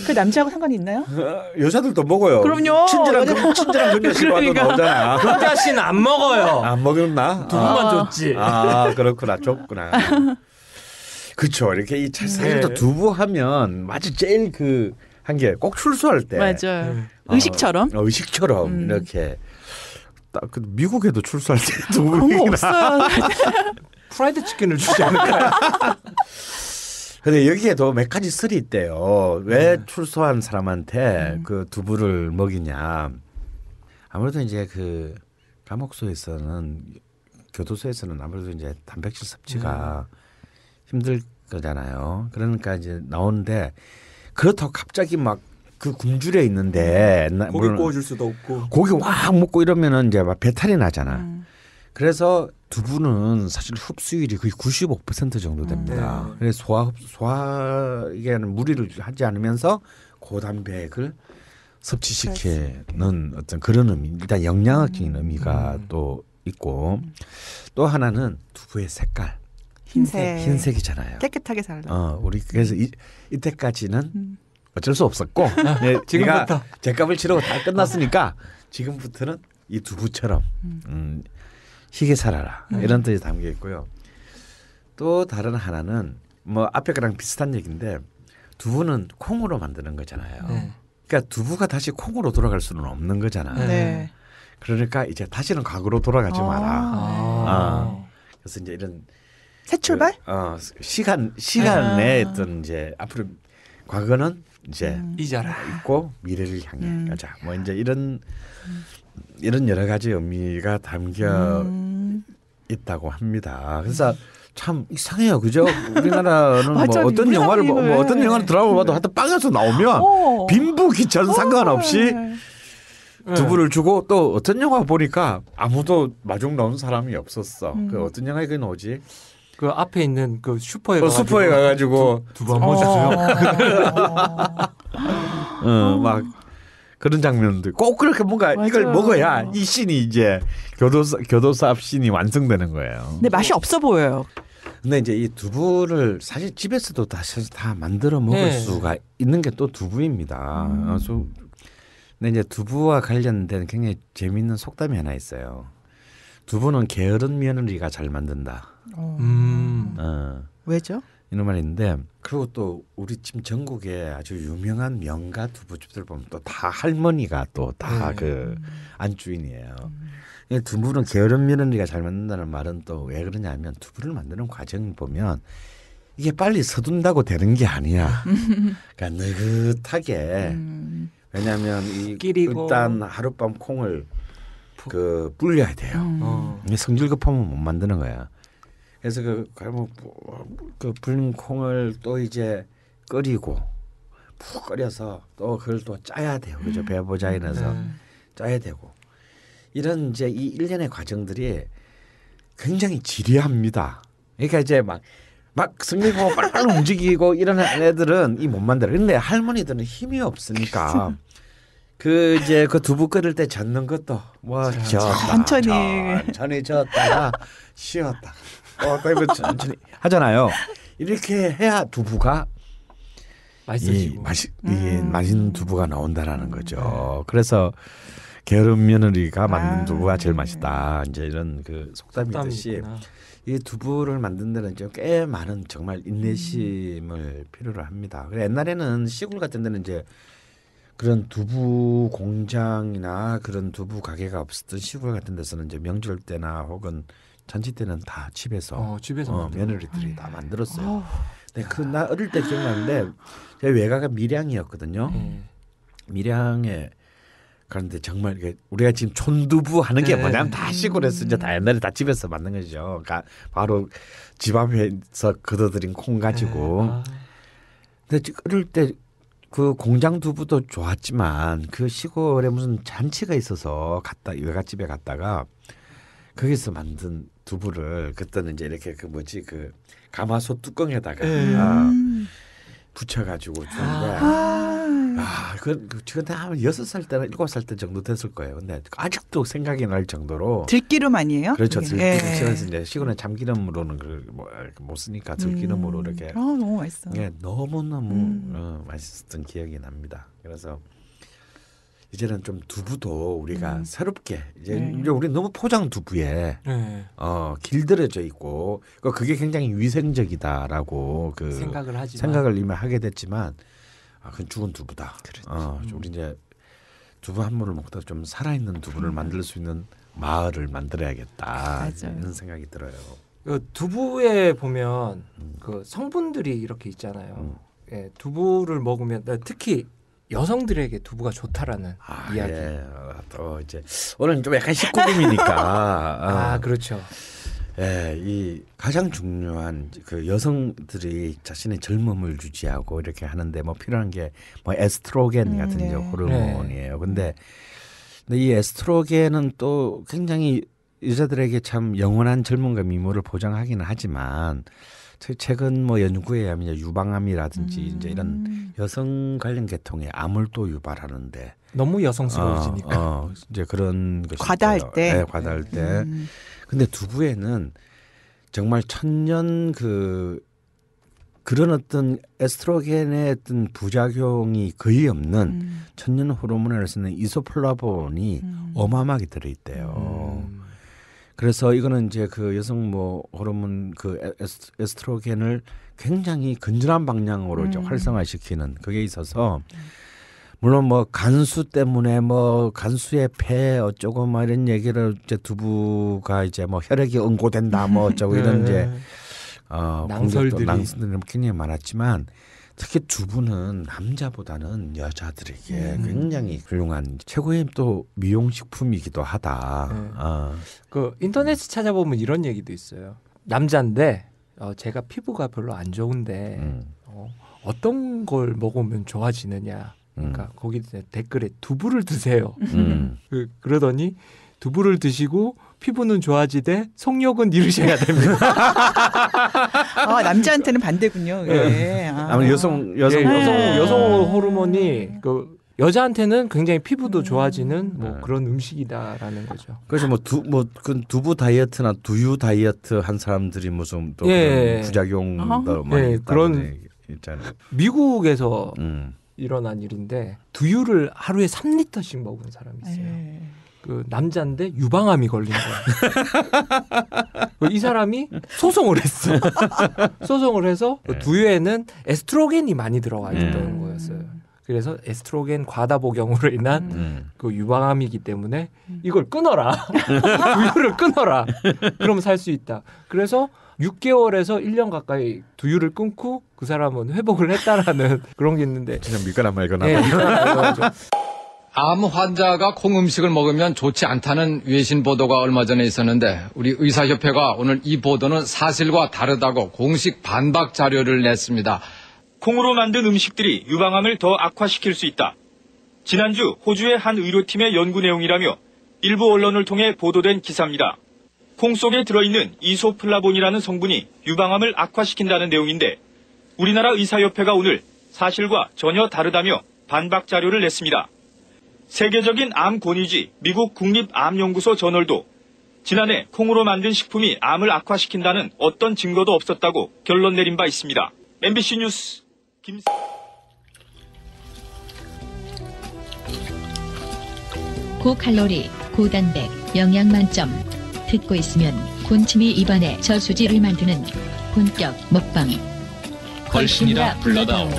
그 남자하고 상관이 있나요? 여자들도 먹어요. 그럼요. 친절한 그, 친절한 금녀씨도 그러니까. 나오잖아. 금자 그 씨는 안 먹어요. 안 먹었나? 두부만 아. 줬지. 아 그렇구나. 줬구나. 그렇죠. 이렇게 이 사실 또 네. 두부하면 마치 제일 그 한 게 꼭 출소할 때 맞아요. 네. 어, 의식처럼. 어, 의식처럼 음. 이렇게 그 미국에도 출소할 때 누구나 프라이드 치킨을 주지 않을까요? 근데 여기에도 몇 가지 설이 있대요. 왜 네. 출소한 사람한테 음. 그 두부를 먹이냐. 아무래도 이제 그 감옥소에서는 교도소에서는 아무래도 이제 단백질 섭취가 음. 힘들 거잖아요. 그러니까 이제 나오는데 그렇다고 갑자기 막그 굶주려 있는데 음. 고기 구워줄 수도 없고 고기 확 먹고 이러면은 이제 막 배탈이 나잖아. 음. 그래서 두부는 사실 흡수율이 거의 95% 정도 됩니다. 음. 네. 그래서 소화 소화 이게 무리를 하지 않으면서 고단백을 섭취시키는 그렇지. 어떤 그런 의미, 일단 영양학적인 음. 의미가 음. 또 있고 또 하나는 두부의 색깔. 흰색. 흰색이잖아요. 깨끗하게 살라. 어, 우리 그래서 이, 이때까지는 음. 어쩔 수 없었고 아, 네, 지금부터 제 값을 치르고 다 끝났으니까 지금부터는 이 두부처럼 음. 음, 희게 살아라 음. 이런 뜻이 담겨 있고요. 또 다른 하나는 뭐 앞에 거랑 비슷한 얘기인데 두부는 콩으로 만드는 거잖아요. 네. 그러니까 두부가 다시 콩으로 돌아갈 수는 없는 거잖아 네. 그러니까 이제 다시는 과거로 돌아가지 아, 마라. 아. 어. 그래서 이제 이런 새 출발? 그, 어, 시간 시간에 아. 어떤 이제 앞으로 과거는 이제 음. 잊어라 있고 뭐 미래를 향해 음. 가자. 뭐 이제 이런 이런 여러 가지 의미가 담겨 음. 있다고 합니다. 그래서 음. 참 이상해요, 그죠? 우리나라는 뭐 어떤 영화를 뭐, 뭐, 어떤 영화를 드라마 봐도 하여튼 빵에서 나오면 어. 빈부 기천 어. 상관없이 네. 두부를 네. 주고 또 어떤 영화 보니까 아무도 마중 나온 사람이 없었어. 그 음. 그 어떤 영화에 그 나오지? 그 앞에 있는 그 슈퍼에 어, 가가지고 슈퍼에 가가지고 두번 모셨어요. 어막 그런 장면들 꼭 그렇게 뭔가 맞아요. 이걸 먹어야 이 씬이 이제 교도소 교도소 앞 씬이 완성되는 거예요. 근데 맛이 없어 보여요. 근데 이제 이 두부를 사실 집에서도 다, 다 만들어 먹을 네. 수가 있는 게 또 두부입니다. 음. 아주 어, 근데 이제 두부와 관련된 굉장히 재미있는 속담이 하나 있어요. 두부는 게으른 며느리가 잘 만든다. 어. 음. 어. 왜죠? 이런 말인데 그리고 또 우리 지금 전국에 아주 유명한 명가 두부집들 보면 또 다 할머니가 또 다그 네. 음. 안주인이에요. 음. 두부는 게으름 며느리가 잘 만든다는 말은 또 왜 그러냐면 두부를 만드는 과정을 보면 이게 빨리 서둔다고 되는 게 아니야. 그러니까 느긋하게 음. 왜냐하면 이 일단 하룻밤 콩을 그 불려야 돼요. 음. 어. 성질 급하면 못 만드는 거야. 그래서 그, 뭐, 그 불린콩을 또 이제 끓이고 푹 끓여서 또 그걸 또 짜야 돼요. 그죠? 음. 배보자인에서 네. 짜야 되고 이런 이제 이 일련의 과정들이 굉장히 지리합니다. 그러니까 이제 막막 승리고 빨빨 움직이고 이런 애들은 이 못 만들어. 근데 할머니들은 힘이 없으니까 그 이제 그 두부 끓일 때 젓는 것도 뭐 젓다 천천히 천천히 젓다가 쉬었다 어, 그러면 천천히 하잖아요. 이렇게 해야 두부가 맛있어지고 이, 예, 맛이 예, 음. 이 맛있는 두부가 나온다라는 거죠. 그래서 게으름 며느리가 만든 아, 두부가 제일 맛있다. 이제 이런 그 속담이듯이 이 두부를 만든 데는 이제 꽤 많은 정말 인내심을 음. 필요로 합니다. 옛날에는 시골 같은 데는 이제 그런 두부 공장이나 그런 두부 가게가 없었던 시골 같은 데서는 이제 명절 때나 혹은 잔치 때는 다 집에서, 어, 집에서 어, 며느리들이 다 네. 만들었어요. 어. 근데 그나 어릴 때 기억나는데 제 외가가 밀양이었거든요. 네. 밀양에 그런데 정말 우리가 지금 촌두부 하는 게 네. 뭐냐면 다 시골에서 이제 음. 다 옛날에 다 집에서 만든 거죠. 그러니까 바로 집 앞에서 걷어들인 콩 가지고. 아. 근데 어릴 때 그 공장 두부도 좋았지만 그 시골에 무슨 잔치가 있어서 갔다 외갓집에 갔다가 거기서 만든 두부를 그때는 이제 이렇게 그 뭐지 그 가마솥 뚜껑에다가 예. 아, 음. 붙여가지고 주는데 아, 아 그 그건 그때 한 여섯 살 때나 일곱 살 때 정도 됐을 거예요. 근데 아직도 생각이 날 정도로 들기름 아니에요? 그렇죠. 들기름 예. 그래서 이제 시골에 참기름으로는 그못 뭐, 쓰니까 들기름으로 음. 이렇게. 아 너무 맛있어. 예, 너무 너무 음. 어, 맛있었던 기억이 납니다. 그래서 이제는 좀 두부도 우리가 음. 새롭게 이제, 네. 이제 우리 너무 포장 두부에 네. 어 길들여져 있고 그 그게 굉장히 위생적이다라고 그 생각을 하지 생각을 이미 하게 됐지만 아 그건 죽은 두부다. 그렇지. 어 음. 우리 이제 두부 한 모를 먹다 좀 살아있는 두부를 음. 만들 수 있는 마을을 만들어야겠다 맞아요. 이런 생각이 들어요. 그 두부에 보면 음. 그 성분들이 이렇게 있잖아요. 음. 예, 두부를 먹으면 특히 여성들에게 두부가 좋다라는 아, 예. 이야기. 예. 또 이제 오늘 좀 약간 1구금이니까 아, 어. 그렇죠. 예, 이 가장 중요한 그 여성들이 자신의 젊음을 유지하고 이렇게 하는데 뭐 필요한 게 뭐 에스트로겐 음, 같은 네. 이제 네. 호르몬이에요. 네. 근데 근이 에스트로겐은 또 굉장히 여자들에게 참 영원한 젊음과 미모를 보장하기는 하지만 최근 뭐 연구에 하면 유방암이라든지 음. 이제 이런 여성 관련 계통의 암을 또 유발하는데 너무 여성스러워지니까 어, 어, 이제 그런 과다할 때, 네, 과다할 음. 때. 음. 근데 두부에는 정말 천년 그 그런 어떤 에스트로겐의 어떤 부작용이 거의 없는 음. 천년 호르몬을 쓰는 이소플라본이 음. 어마어마하게 들어있대요. 음. 그래서 이거는 이제 그 여성 뭐 호르몬 그 에스트로겐을 굉장히 건전한 방향으로 음. 이제 활성화시키는 그게 있어서 물론 뭐 간수 때문에 뭐 간수의 폐 어쩌고 뭐 이런 얘기를 이제 두부가 이제 뭐 혈액이 응고된다 뭐 어쩌고 이런 네. 이제 어 낭설들이 굉장히 많았지만 특히 두 분은 남자보다는 여자들에게 음. 굉장히 훌륭한 최고의 또 미용식품이기도 하다. 네. 어. 그 인터넷 찾아보면 이런 얘기도 있어요. 남자인데 어, 제가 피부가 별로 안 좋은데 음. 어, 어떤 걸 먹으면 좋아지느냐. 그러니까 음. 거기 댓글에 두부를 드세요. 음. 그, 그러더니 두부를 드시고 피부는 좋아지되 속력은 이루셔야 됩니다. 아, 남자한테는 반대군요. 네. 아. 여성 여성 예, 예. 여성 아. 여성 호르몬이 음. 그 여자한테는 굉장히 피부도 음. 좋아지는 뭐 네. 그런 음식이다라는 거죠. 그래서 뭐두 뭐그 두부 다이어트나 두유 다이어트 한 사람들이 무슨 또 예. 부작용도 뭐 많이 예, 그런 있잖아요. 미국에서 음. 일어난 일인데 두유를 하루에 3리터씩 먹은 사람이 있어요. 에 예. 그 남자인데 유방암이 걸린 거야. 이 사람이 소송을 했어. 소송을 해서 그 네. 두유에는 에스트로겐이 많이 들어가 네. 있던 음. 거였어요. 그래서 에스트로겐 과다 복용으로 인한 음. 그 유방암이기 때문에 음. 이걸 끊어라. 두유를 끊어라. 그럼 살 수 있다. 그래서 6개월에서 1년 가까이 두유를 끊고 그 사람은 회복을 했다라는 그런 게 있는데 그냥 믿거나 말거나. 네, 암 환자가 콩 음식을 먹으면 좋지 않다는 외신 보도가 얼마 전에 있었는데 우리 의사협회가 오늘 이 보도는 사실과 다르다고 공식 반박 자료를 냈습니다. 콩으로 만든 음식들이 유방암을 더 악화시킬 수 있다. 지난주 호주의 한 의료팀의 연구 내용이라며 일부 언론을 통해 보도된 기사입니다. 콩 속에 들어있는 이소플라본이라는 성분이 유방암을 악화시킨다는 내용인데 우리나라 의사협회가 오늘 사실과 전혀 다르다며 반박 자료를 냈습니다. 세계적인 암 권위지 미국 국립암연구소 저널도 지난해 콩으로 만든 식품이 암을 악화시킨다는 어떤 증거도 없었다고 결론 내린 바 있습니다. MBC 뉴스 김... 고칼로리, 고단백, 영양 만점. 듣고 있으면 군침이 입안에 저수지를 만드는 본격 먹방. 걸신이라 불러다오.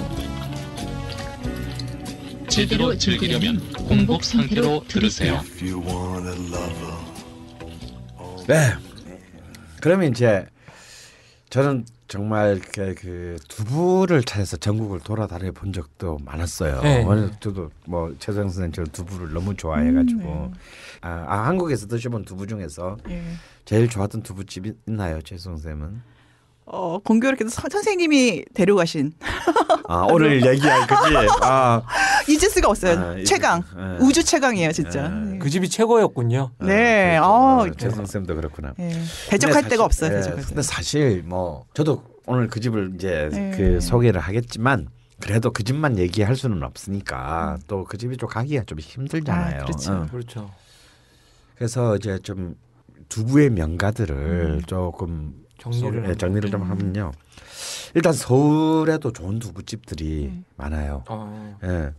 제대로 즐기려면 공복 상태로 들으세요. 네. 그러면 이제 저는 정말 그 두부를 찾아서 전국을 돌아다녀 본 적도 많았어요. 네. 저도 뭐 최성 선생처럼 두부를 너무 좋아해가지고 음, 네. 아, 아 한국에서 드셔본 두부 중에서 네. 제일 좋았던 두부집 있나요, 최성 선생은? 어, 공교롭게도 서, 선생님이 데려가신. 아, 오늘 얘기할 그지? 아. 잊을 수가 없어요. 아, 최강. 아, 우주 최강이에요, 진짜. 아, 그 집이 최고였군요. 아, 네. 그렇죠. 어, 재성쌤도 아, 그렇구나. 네. 예. 배적할 사실, 데가 없어요, 배적할 네, 근데 사실 뭐, 저도 오늘 그 집을 이제 네. 그 소개를 하겠지만, 그래도 그 집만 얘기할 수는 없으니까 음. 또그 집이 좀 가기가 좀 힘들잖아요. 아, 그렇죠. 응. 어. 그렇죠. 그래서 이제 좀 두부의 명가들을 음. 조금 정리를 네, 정리를 좀 음. 하면요. 일단 서울에도 좋은 두부집들이 음. 많아요. 아. 예.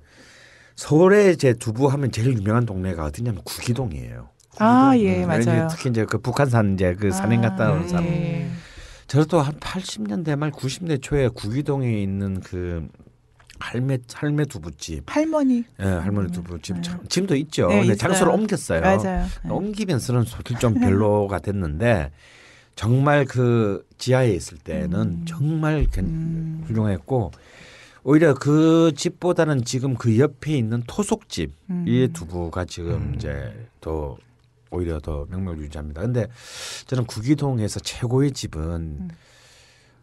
서울에 제 두부 하면 제일 유명한 동네가 어디냐면 구기동이에요. 아, 예, 구기동. 예, 음. 맞아요. 네, 특히 이제 그 북한산 이제 그 아, 산행 갔다 온 예, 사람. 예, 저도 한 80년대 말 90년 대 초에 구기동에 있는 그 할매 할매 두부집. 할머니. 예, 네, 할머니 음. 두부집. 네. 참, 지금도 있죠. 네, 근데 장소를 옮겼어요. 맞아요. 네. 옮기면서는 소직좀 별로가 됐는데 정말 그 지하에 있을 때는 음. 정말 음. 훌륭했고 오히려 그 집보다는 지금 그 옆에 있는 토속집 음. 이 두부가 지금 음. 이제 더 오히려 더 명맥을 유지합니다. 근데 저는 구기동에서 최고의 집은 음.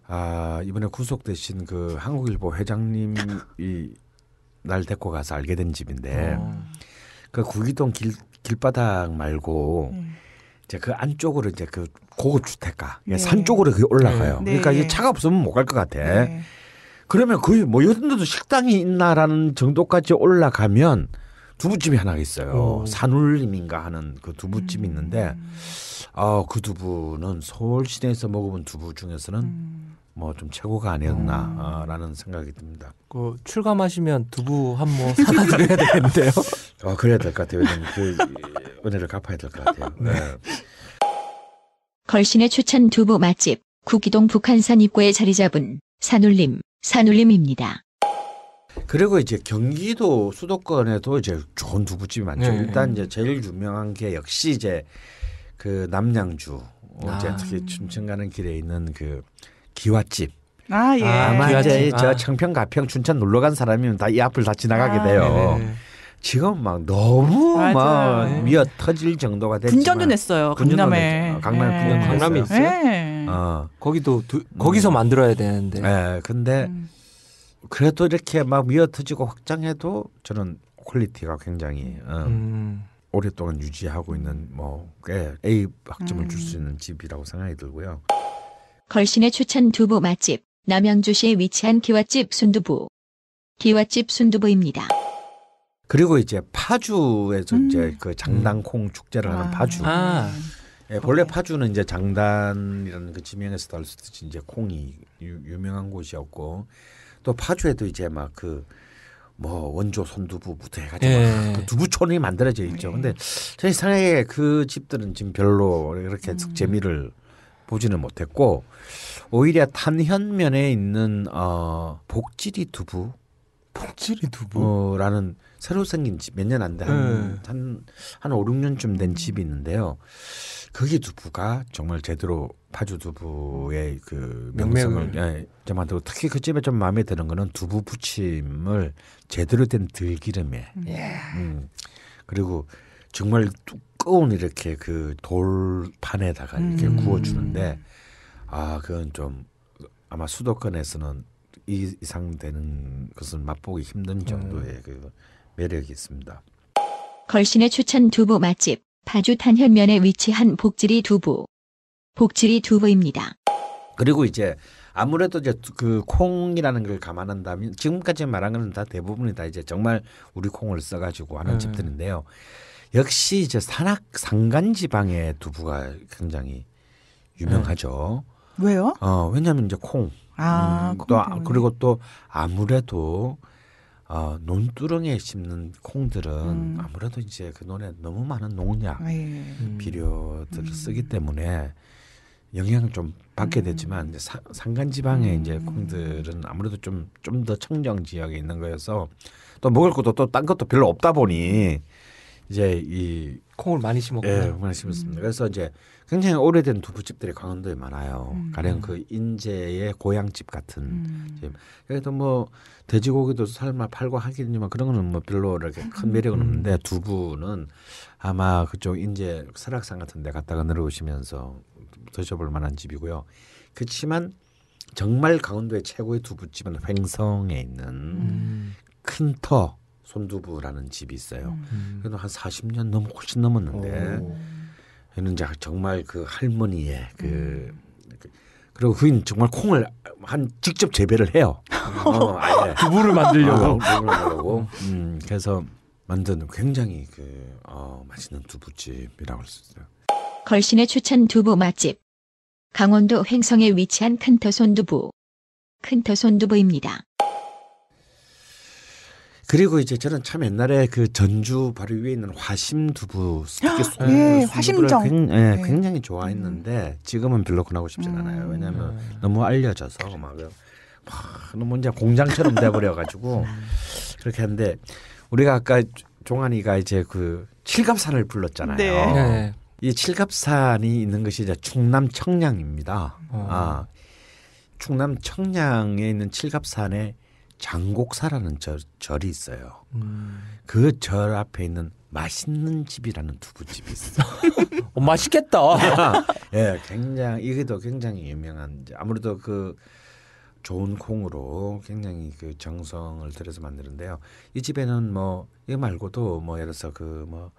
아 이번에 구속되신 그 한국일보 회장님이 날 데리고 가서 알게 된 집인데 어. 그 구기동 길 길바닥 말고 음. 이제 그 안쪽으로 이제 그 고급 주택가 네. 산 쪽으로 그 올라가요. 네. 그러니까 이제 네. 차가 없으면 못 갈 것 같아. 네. 그러면 거의 그 뭐 여든데도 식당이 있나라는 정도까지 올라가면 두부집이 하나 있어요. 오. 산울림인가 하는 그 두부집이 음. 있는데 아그 두부는 서울 시내에서 먹어본 두부 중에서는 음. 뭐좀 최고가 아니었나라는 음. 생각이 듭니다. 그 출감하시면 두부 한모 사다드려야 되겠는데요? 어, 그래야 될 것 같아요. 왜냐면 그 은혜를 갚아야 될 것 같아요. 네. 네. 걸신의 추천 두부 맛집 구기동 북한산 입구에 자리 잡은 산울림 산울림입니다. 그리고 이제 경기도 수도권에도 이제 좋은 두부집이 많죠. 네. 일단 이제 제일 유명한 게 역시 이제 그 남양주 어, 아. 이제 특히 춘천 가는 길에 있는 그 기와집. 아, 예. 아마 이제 아. 저 청평 가평 춘천 놀러 간 사람이면 다 이 앞을 다 지나가게 아, 돼요. 네네. 지금 막 너무 맞아요. 막 네. 미어 터질 정도가 됐지만 군전도 냈어요 강남에 아, 강남 네. 군전 강남이 있어요. 예. 어 거기도 두, 음. 거기서 음. 만들어야 되는데. 예. 근데 음. 그래도 이렇게 막 미어 터지고 확장해도 저는 퀄리티가 굉장히 어, 음. 오랫동안 유지하고 있는 뭐꽤 A 학점을 줄수 음. 있는 집이라고 생각이 들고요. 걸신의 추천 두부 맛집 남양주시에 위치한 기와집 순두부 기와집 순두부입니다. 그리고 이제 파주에서 음. 이제 그 장단콩 축제를 하는 아. 파주. 아. 예, 본래 파주는 이제 장단이라는 그 지명에서 나올 수 있듯이 이제 콩이 유, 명한 곳이었고 또 파주에도 이제 막 그 뭐 원조 손두부부터 해가지고 예. 그 두부촌이 만들어져 있죠. 네. 근데 저희 생각에 그 집들은 지금 별로 이렇게 음. 재미를 보지는 못했고 오히려 탄현면에 있는 어, 복지리 두부 복지리 두부라는 어, 새로 생긴 집몇년안돼한 한한 네. 6년쯤 된 집이 있는데요. 거기 두부가 정말 제대로 파주 두부의 그 명성을 예, 좀 만들고 특히 그 집에 좀 마음에 드는 거는 두부 부침을 제대로 된 들기름에 예. 음, 그리고 정말 뚝 두꺼운 이렇게 그 돌판에다가 이렇게 음. 구워주는데 아 그건 좀 아마 수도권에서는 이 이상 되는 것은 맛보기 힘든 음. 정도의 음. 그 매력이 있습니다. 걸신의 추천 두부 맛집 파주 탄현면에 위치한 복지리 두부 복지리 두부입니다. 그리고 이제 아무래도 이제 그 콩이라는 걸 감안한다면 지금까지 말한 거는 다 대부분이 다 이제 정말 우리 콩을 써가지고 하는 음. 집들인데요. 역시 이제 산악 산간 지방의 두부가 굉장히 유명하죠. 네. 왜요? 어 왜냐하면 이제 콩. 아, 음, 콩또 아, 그리고 또 아무래도 어, 논두렁에 심는 콩들은 음. 아무래도 이제 그 논에 너무 많은 농약 아, 예. 비료들을 음. 음. 쓰기 때문에 영향을 좀 받게 되지만 음. 이제 사, 산간 지방의 이제 음. 콩들은 아무래도 좀 좀 더 청정 지역에 있는 거여서 또 먹을 것도 또 딴 것도 별로 없다 보니 이제 이 콩을 많이 심었고요. 예, 많이 심었습니다. 음. 그래서 이제 굉장히 오래된 두부집들이 강원도에 많아요. 음. 가령 그 인제의 고향집 같은 음. 집. 그래도 뭐 돼지고기도 삶아 팔고 하겠지만 그런 거는 뭐 별로 이렇게 큰 음. 매력은 음. 없는데 두부는 아마 그쪽 인제 설악산 같은 데 갔다가 내려오시면서 드셔볼 만한 집이고요. 그렇지만 정말 강원도의 최고의 두부집은 횡성에 있는 음. 큰터 손두부라는 집이 있어요. 음. 음. 그래도 한 40년 넘 훨씬 넘었는데 오. 얘는 이제 정말 그 할머니의 그 음. 그, 그리고 그인 정말 콩을 한 직접 재배를 해요. 어, 아 두부를 만들려고. 어, 두부를 만들려고. 음. 음, 그래서 만든 굉장히 그 어, 맛있는 두부집이라고 할 수 있어요. 걸신의 추천 두부 맛집. 강원도 횡성에 위치한 큰터손 두부. 큰터손 두부입니다. 그리고 이제 저는 참 옛날에 그 전주 바로 위에 있는 화심 두부 아, 예, 화심정 굉장 예, 굉장히 좋아했는데 음. 지금은 별로 권하고 싶진 음. 않아요. 왜냐하면 음. 너무 알려져서 막, 막 너무 이제 공장처럼 돼버려 가지고 그렇게 했는데 우리가 아까 종환이가 이제 그 칠갑산을 불렀잖아요. 네. 네. 이 칠갑산이 있는 것이 이제 충남 청량입니다. 어. 아, 충남 청량에 있는 칠갑산에 장곡사라는 절, 절이 있어요. 음. 그절 앞에 있는 맛있는 집이라는 두부집이 있어. 어, 맛있겠다. 예, 굉장히 이게도 굉장히 유명한 아무래도 그 좋은 콩으로 굉장히 그 정성을 들여서 만드는데요. 이 집에는 뭐 이거 말고도 뭐 예를 들어서 그 뭐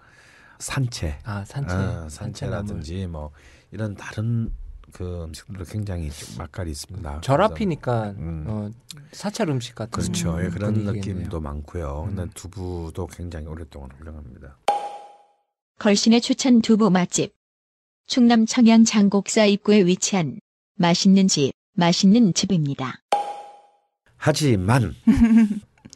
산채, 아 산채, 아, 산채라든지 산채나물. 뭐 이런 다른 그 음식들도 굉장히 맛깔이 있습니다. 절합이니까 음. 어, 사찰 음식 같은 그렇죠. 예, 그런 분위기겠네요. 느낌도 많고요. 음. 두부도 굉장히 오랫동안 훌륭합니다. 걸신의 추천 두부 맛집 충남 청양 장곡사 입구에 위치한 맛있는 집, 맛있는 집입니다. 하지만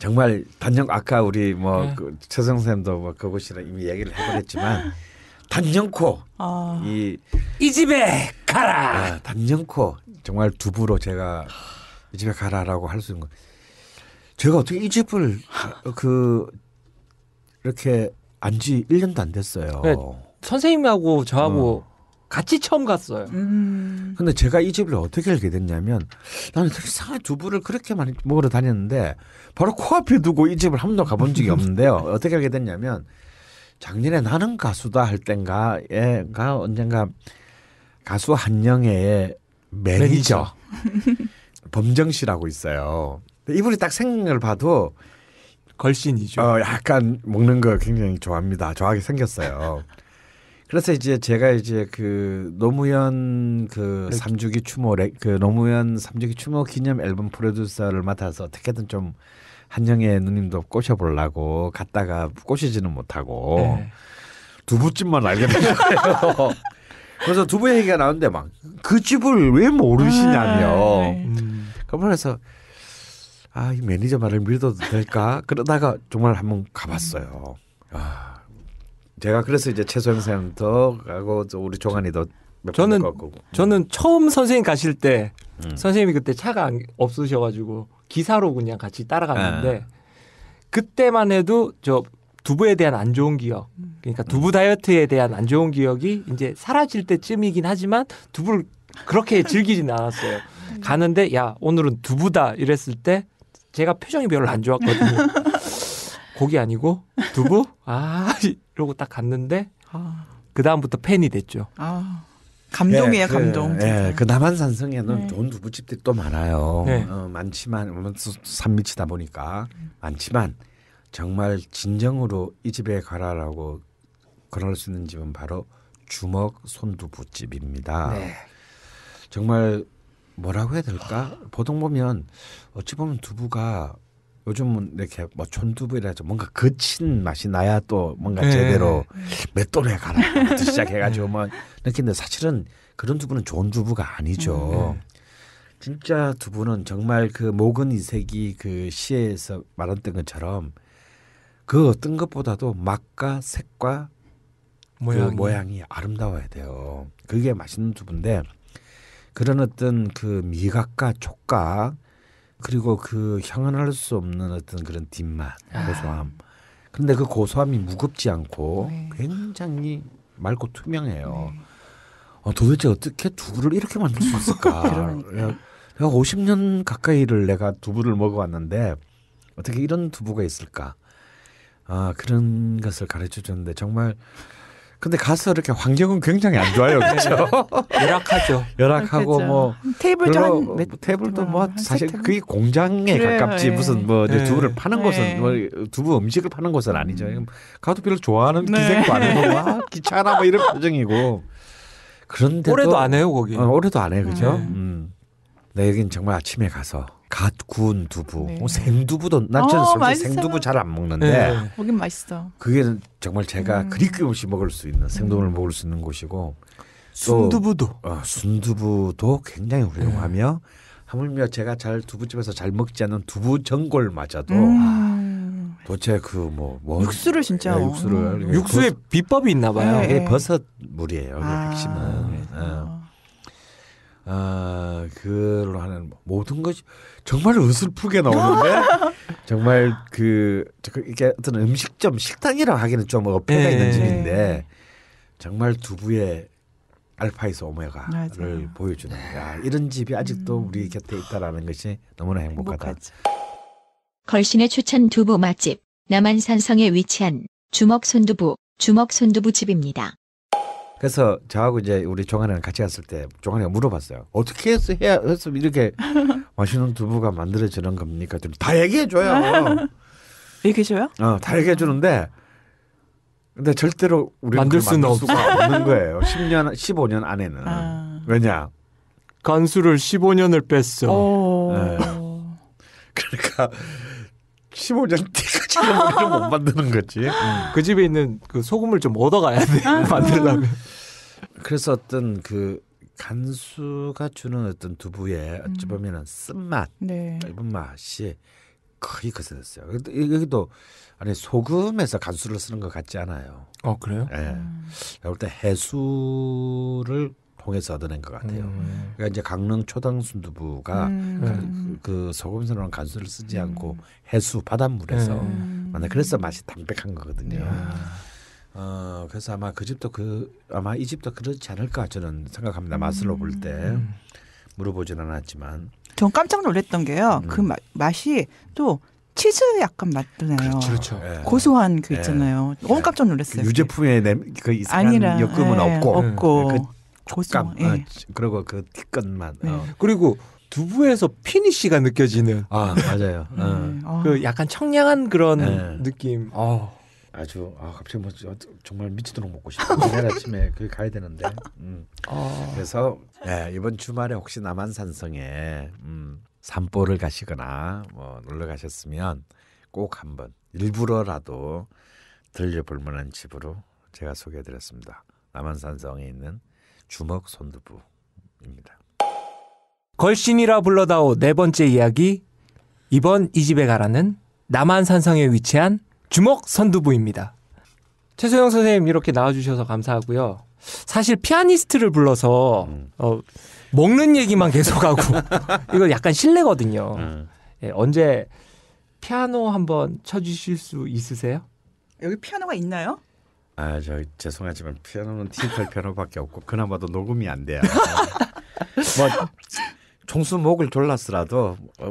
정말 단정 아까 우리 뭐 네. 그 최성쌤도 뭐 그곳이라 이미 얘기를 해버렸지만 단정코 아. 이, 이 집에 가라 아, 단정코 정말 두부로 제가 이 집에 가라라고 할 수 있는 거 제가 어떻게 이 집을 그 이렇게 안 지 1년도 안 됐어요 네, 선생님하고 저하고 어. 같이 처음 갔어요. 음. 근데 제가 이 집을 어떻게 알게 됐냐면 나는 이상한 두부를 그렇게 많이 먹으러 다녔는데 바로 코앞에 두고 이 집을 한 번도 가본 적이 없는데요. 어떻게 알게 됐냐면 작년에 나는 가수다 할 땐가 예가 언젠가 가수 한영애의 매니저, 매니저. 범정 씨라고 있어요. 이분이 딱 생각을 봐도 걸신이죠. 어, 약간 먹는 거 굉장히 좋아합니다. 좋아하게 생겼어요. 그래서 이제 제가 이제 그 노무현 그 네. 삼주기 추모 그 노무현 삼주기 추모 기념 앨범 프로듀서를 맡아서 어떻게든 좀 한영애 누님도 꼬셔보려고 갔다가 꼬시지는 못하고 네. 두부집만 알게 된 거예요. 그래서 두부 얘기가 나오는데 막 그 집을 왜 모르시냐며. 음. 아, 네. 그래서 아, 이 매니저 말을 믿어도 될까? 그러다가 정말 한번 가봤어요. 아, 제가 그래서 이제 최소영 센터하고 우리 종환이도 저는 저는 음. 처음 선생님 가실 때 음. 선생님이 그때 차가 없으셔가지고 기사로 그냥 같이 따라갔는데 네. 그때만 해도 저 두부에 대한 안 좋은 기억 그러니까 음. 두부 다이어트에 대한 안 좋은 기억이 이제 사라질 때쯤이긴 하지만 두부를 그렇게 즐기진 않았어요. 음. 가는데 야 오늘은 두부다 이랬을 때 제가 표정이 별로 안 좋았거든요. 고기 아니고 두부 아 이러고 딱 갔는데 아. 그 다음부터 팬이 됐죠. 아. 감동이에요, 네, 감동. 그, 예, 네, 그 남한산성에는 네. 좋은 두부집들이 또 많아요. 네. 어, 많지만 산밑이다 보니까 많지만 정말 진정으로 이 집에 가라라고 그럴 수 있는 집은 바로 주먹 손두부집입니다. 네. 정말 뭐라고 해야 될까? 보통 보면 어찌 보면 두부가 요즘은 이렇게 뭐 존두부이라서 뭔가 거친 맛이 나야 또 뭔가 네. 제대로 몇 도로 가라 시작해가지고 막 네. 느끼는데 뭐 사실은 그런 두부는 좋은 두부가 아니죠. 네. 진짜 두부는 정말 그 목은 이색이 그 시에서 말했던 것처럼 그 어떤 것보다도 맛과 색과 그 모양이. 그 모양이 아름다워야 돼요. 그게 맛있는 두부인데 그런 어떤 그 미각과 촉각 그리고 그 향언할 수 없는 어떤 그런 뒷맛 아. 고소함. 아. 그데그 고소함이 무겁지 않고 네. 굉장히 맑고 투명해요. 네. 아, 도대체 어떻게 두부를 이렇게 만들 수 있을까? 까 내가 50년 가까이를 내가 두부를 먹어왔는데 어떻게 이런 두부가 있을까? 아 그런 것을 가르쳐 줬는데 정말 근데 가서 이렇게 환경은 굉장히 안 좋아요. 그렇죠? 네. 열악하죠. 열악하고 그렇죠. 뭐 테이블도 뭐 한, 몇, 테이블도 뭐 사실 세트 그게 공장에 그래요, 가깝지 예. 무슨 뭐 예. 두부를 파는 곳은 예. 뭐 두부 음식을 파는 곳은 아니죠. 음. 가도 별로 좋아하는 네. 기생도 아니고 막 귀찮아 뭐 이런 표정이고 그런데 올해도 안 해요 거기. 어, 올해도 안 해요, 그죠? 네. 음. 네, 여긴 정말 아침에 가서 갓 구운 두부. 네. 어, 생두부도 난 저는 어, 생두부 잘 안 먹는데. 네. 거긴 맛있어. 그게 정말 제가 음. 그리 낌없이 먹을 수 있는 생두부를 음. 먹을 수 있는 곳이고. 순두부도. 어, 순두부도 굉장히 훌륭하며 네. 하물며 제가 잘 두부집에서 잘 먹지 않는 두부 전골마저도 음. 아, 아. 도대체 그뭐 뭐, 육수를 예, 진짜 네, 육수를 음. 육수에 비법이 있나 봐요. 네. 버섯 물이에요. 그 아. 핵심은. 아. 아, 그로 하는 뭐 모든 것이 정말 으슬프게 나오는데 정말 그, 그 이게 어떤 음식점 식당이라 하기는 좀 어폐가 네. 있는 집인데 정말 두부의 알파에서 오메가를 보여주는 야, 이런 집이 아직도 음. 우리 곁에 있다라는 것이 너무나 행복하다. 행복하지. 걸신의 추천 두부 맛집 남한산성에 위치한 주먹 손두부 주먹 손두부 집입니다. 그래서 저하고 이제 우리 종환이랑 같이 갔을 때 종환이가 물어봤어요. 어떻게 해서 해야 해서 이렇게 맛있는 두부가 만들어지는 겁니까? 다 얘기해 줘요. 얘기해 줘요? 어, 다 얘기해 주는데 근데 절대로 우리는 만들, 수는 만들 수가 없는 거예요. 10년 15년 안에는. 아. 왜냐? 간수를 15년을 뺐어. 네. 그러니까 15년 뒤까지는 좀못 만드는 거지. 음. 그 집에 있는 그 소금을 좀 얻어가야 돼 아. 만들려면. 그래서 어떤 그 간수가 주는 어떤 두부의 음. 어찌 보면은 쓴맛, 네. 짧은 맛이 거의 거슬렸어요. 여기도 아니 소금에서 간수를 쓰는 것 같지 않아요. 어 그래요? 예. 네. 음. 그러니까 때 해수를 통해서 얻어낸 것 같아요. 음. 그러니까 이제 강릉 초당 순두부가 음. 그, 그 소금스러운 간수를 쓰지 음. 않고 해수 바닷물에서 음. 만나 그래서 맛이 담백한 거거든요. 어 그래서 아마 그 집도 그 아마 이 집도 그렇지 않을까 저는 생각합니다. 음. 맛으로 볼때 물어보진 않았지만 전 깜짝 놀랐던 게요. 그 마, 맛이 또 치즈 약간 맛도 나요. 그렇죠. 그렇죠. 예. 고소한 그 예. 있잖아요. 너무 예. 깜짝 놀랐어요. 그 유제품에 그 이상한 아니라, 역금은 예. 없고, 없고. 그 촉감, 아, 예. 어, 그리고 그 뒷끝만. 네. 어. 그리고 두부에서 피니쉬가 느껴지는. 아 맞아요. 네. 어. 아. 그 약간 청량한 그런 네. 느낌. 어. 아주 아 갑자기 뭐 정말 미치도록 먹고 싶어. 오늘 아침에 그 가야 되는데. 음. 어. 그래서 예, 이번 주말에 혹시 남한산성에 음, 산보를 가시거나 뭐 놀러 가셨으면 꼭 한번 일부러라도 들려볼 만한 집으로 제가 소개해드렸습니다. 남한산성에 있는 주먹 손두부입니다. 걸신이라 불러다오 네 번째 이야기 이번 이 집에 가라는 남한산성에 위치한 주먹 선두부입니다. 최소영 선생님 이렇게 나와주셔서 감사하고요. 사실 피아니스트를 불러서 음. 어, 먹는 얘기만 계속하고 이거 약간 실례거든요. 음. 예, 언제 피아노 한번 쳐주실 수 있으세요? 여기 피아노가 있나요? 아, 저 죄송하지만 피아노는 디지털 피아노밖에 없고 그나마도 녹음이 안 돼요. 뭐 총수 목을 졸랐으라도 어,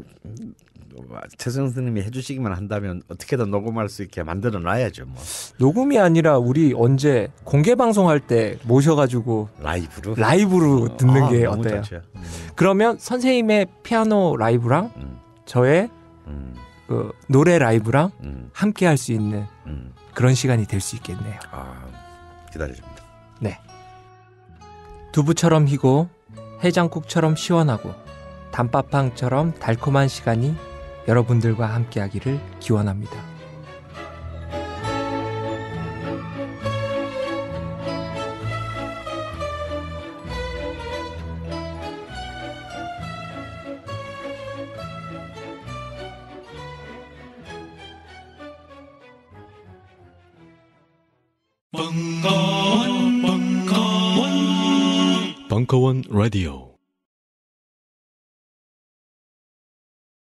뭐 최선 생님이 해주시기만 한다면 어떻게든 녹음할 수 있게 만들어 놔야죠. 뭐. 녹음이 아니라 우리 언제 공개 방송할 때 모셔가지고 라이브로 라이브로 어, 듣는 아, 게 어때요? 음. 그러면 선생님의 피아노 라이브랑 음. 저의 음. 그 노래 라이브랑 음. 함께 할 수 있는. 음. 그런 시간이 될 수 있겠네요. 아, 기다려집니다. 네. 두부처럼 희고 해장국처럼 시원하고 단팥빵처럼 달콤한 시간이 여러분들과 함께하기를 기원합니다. Cohen Radio。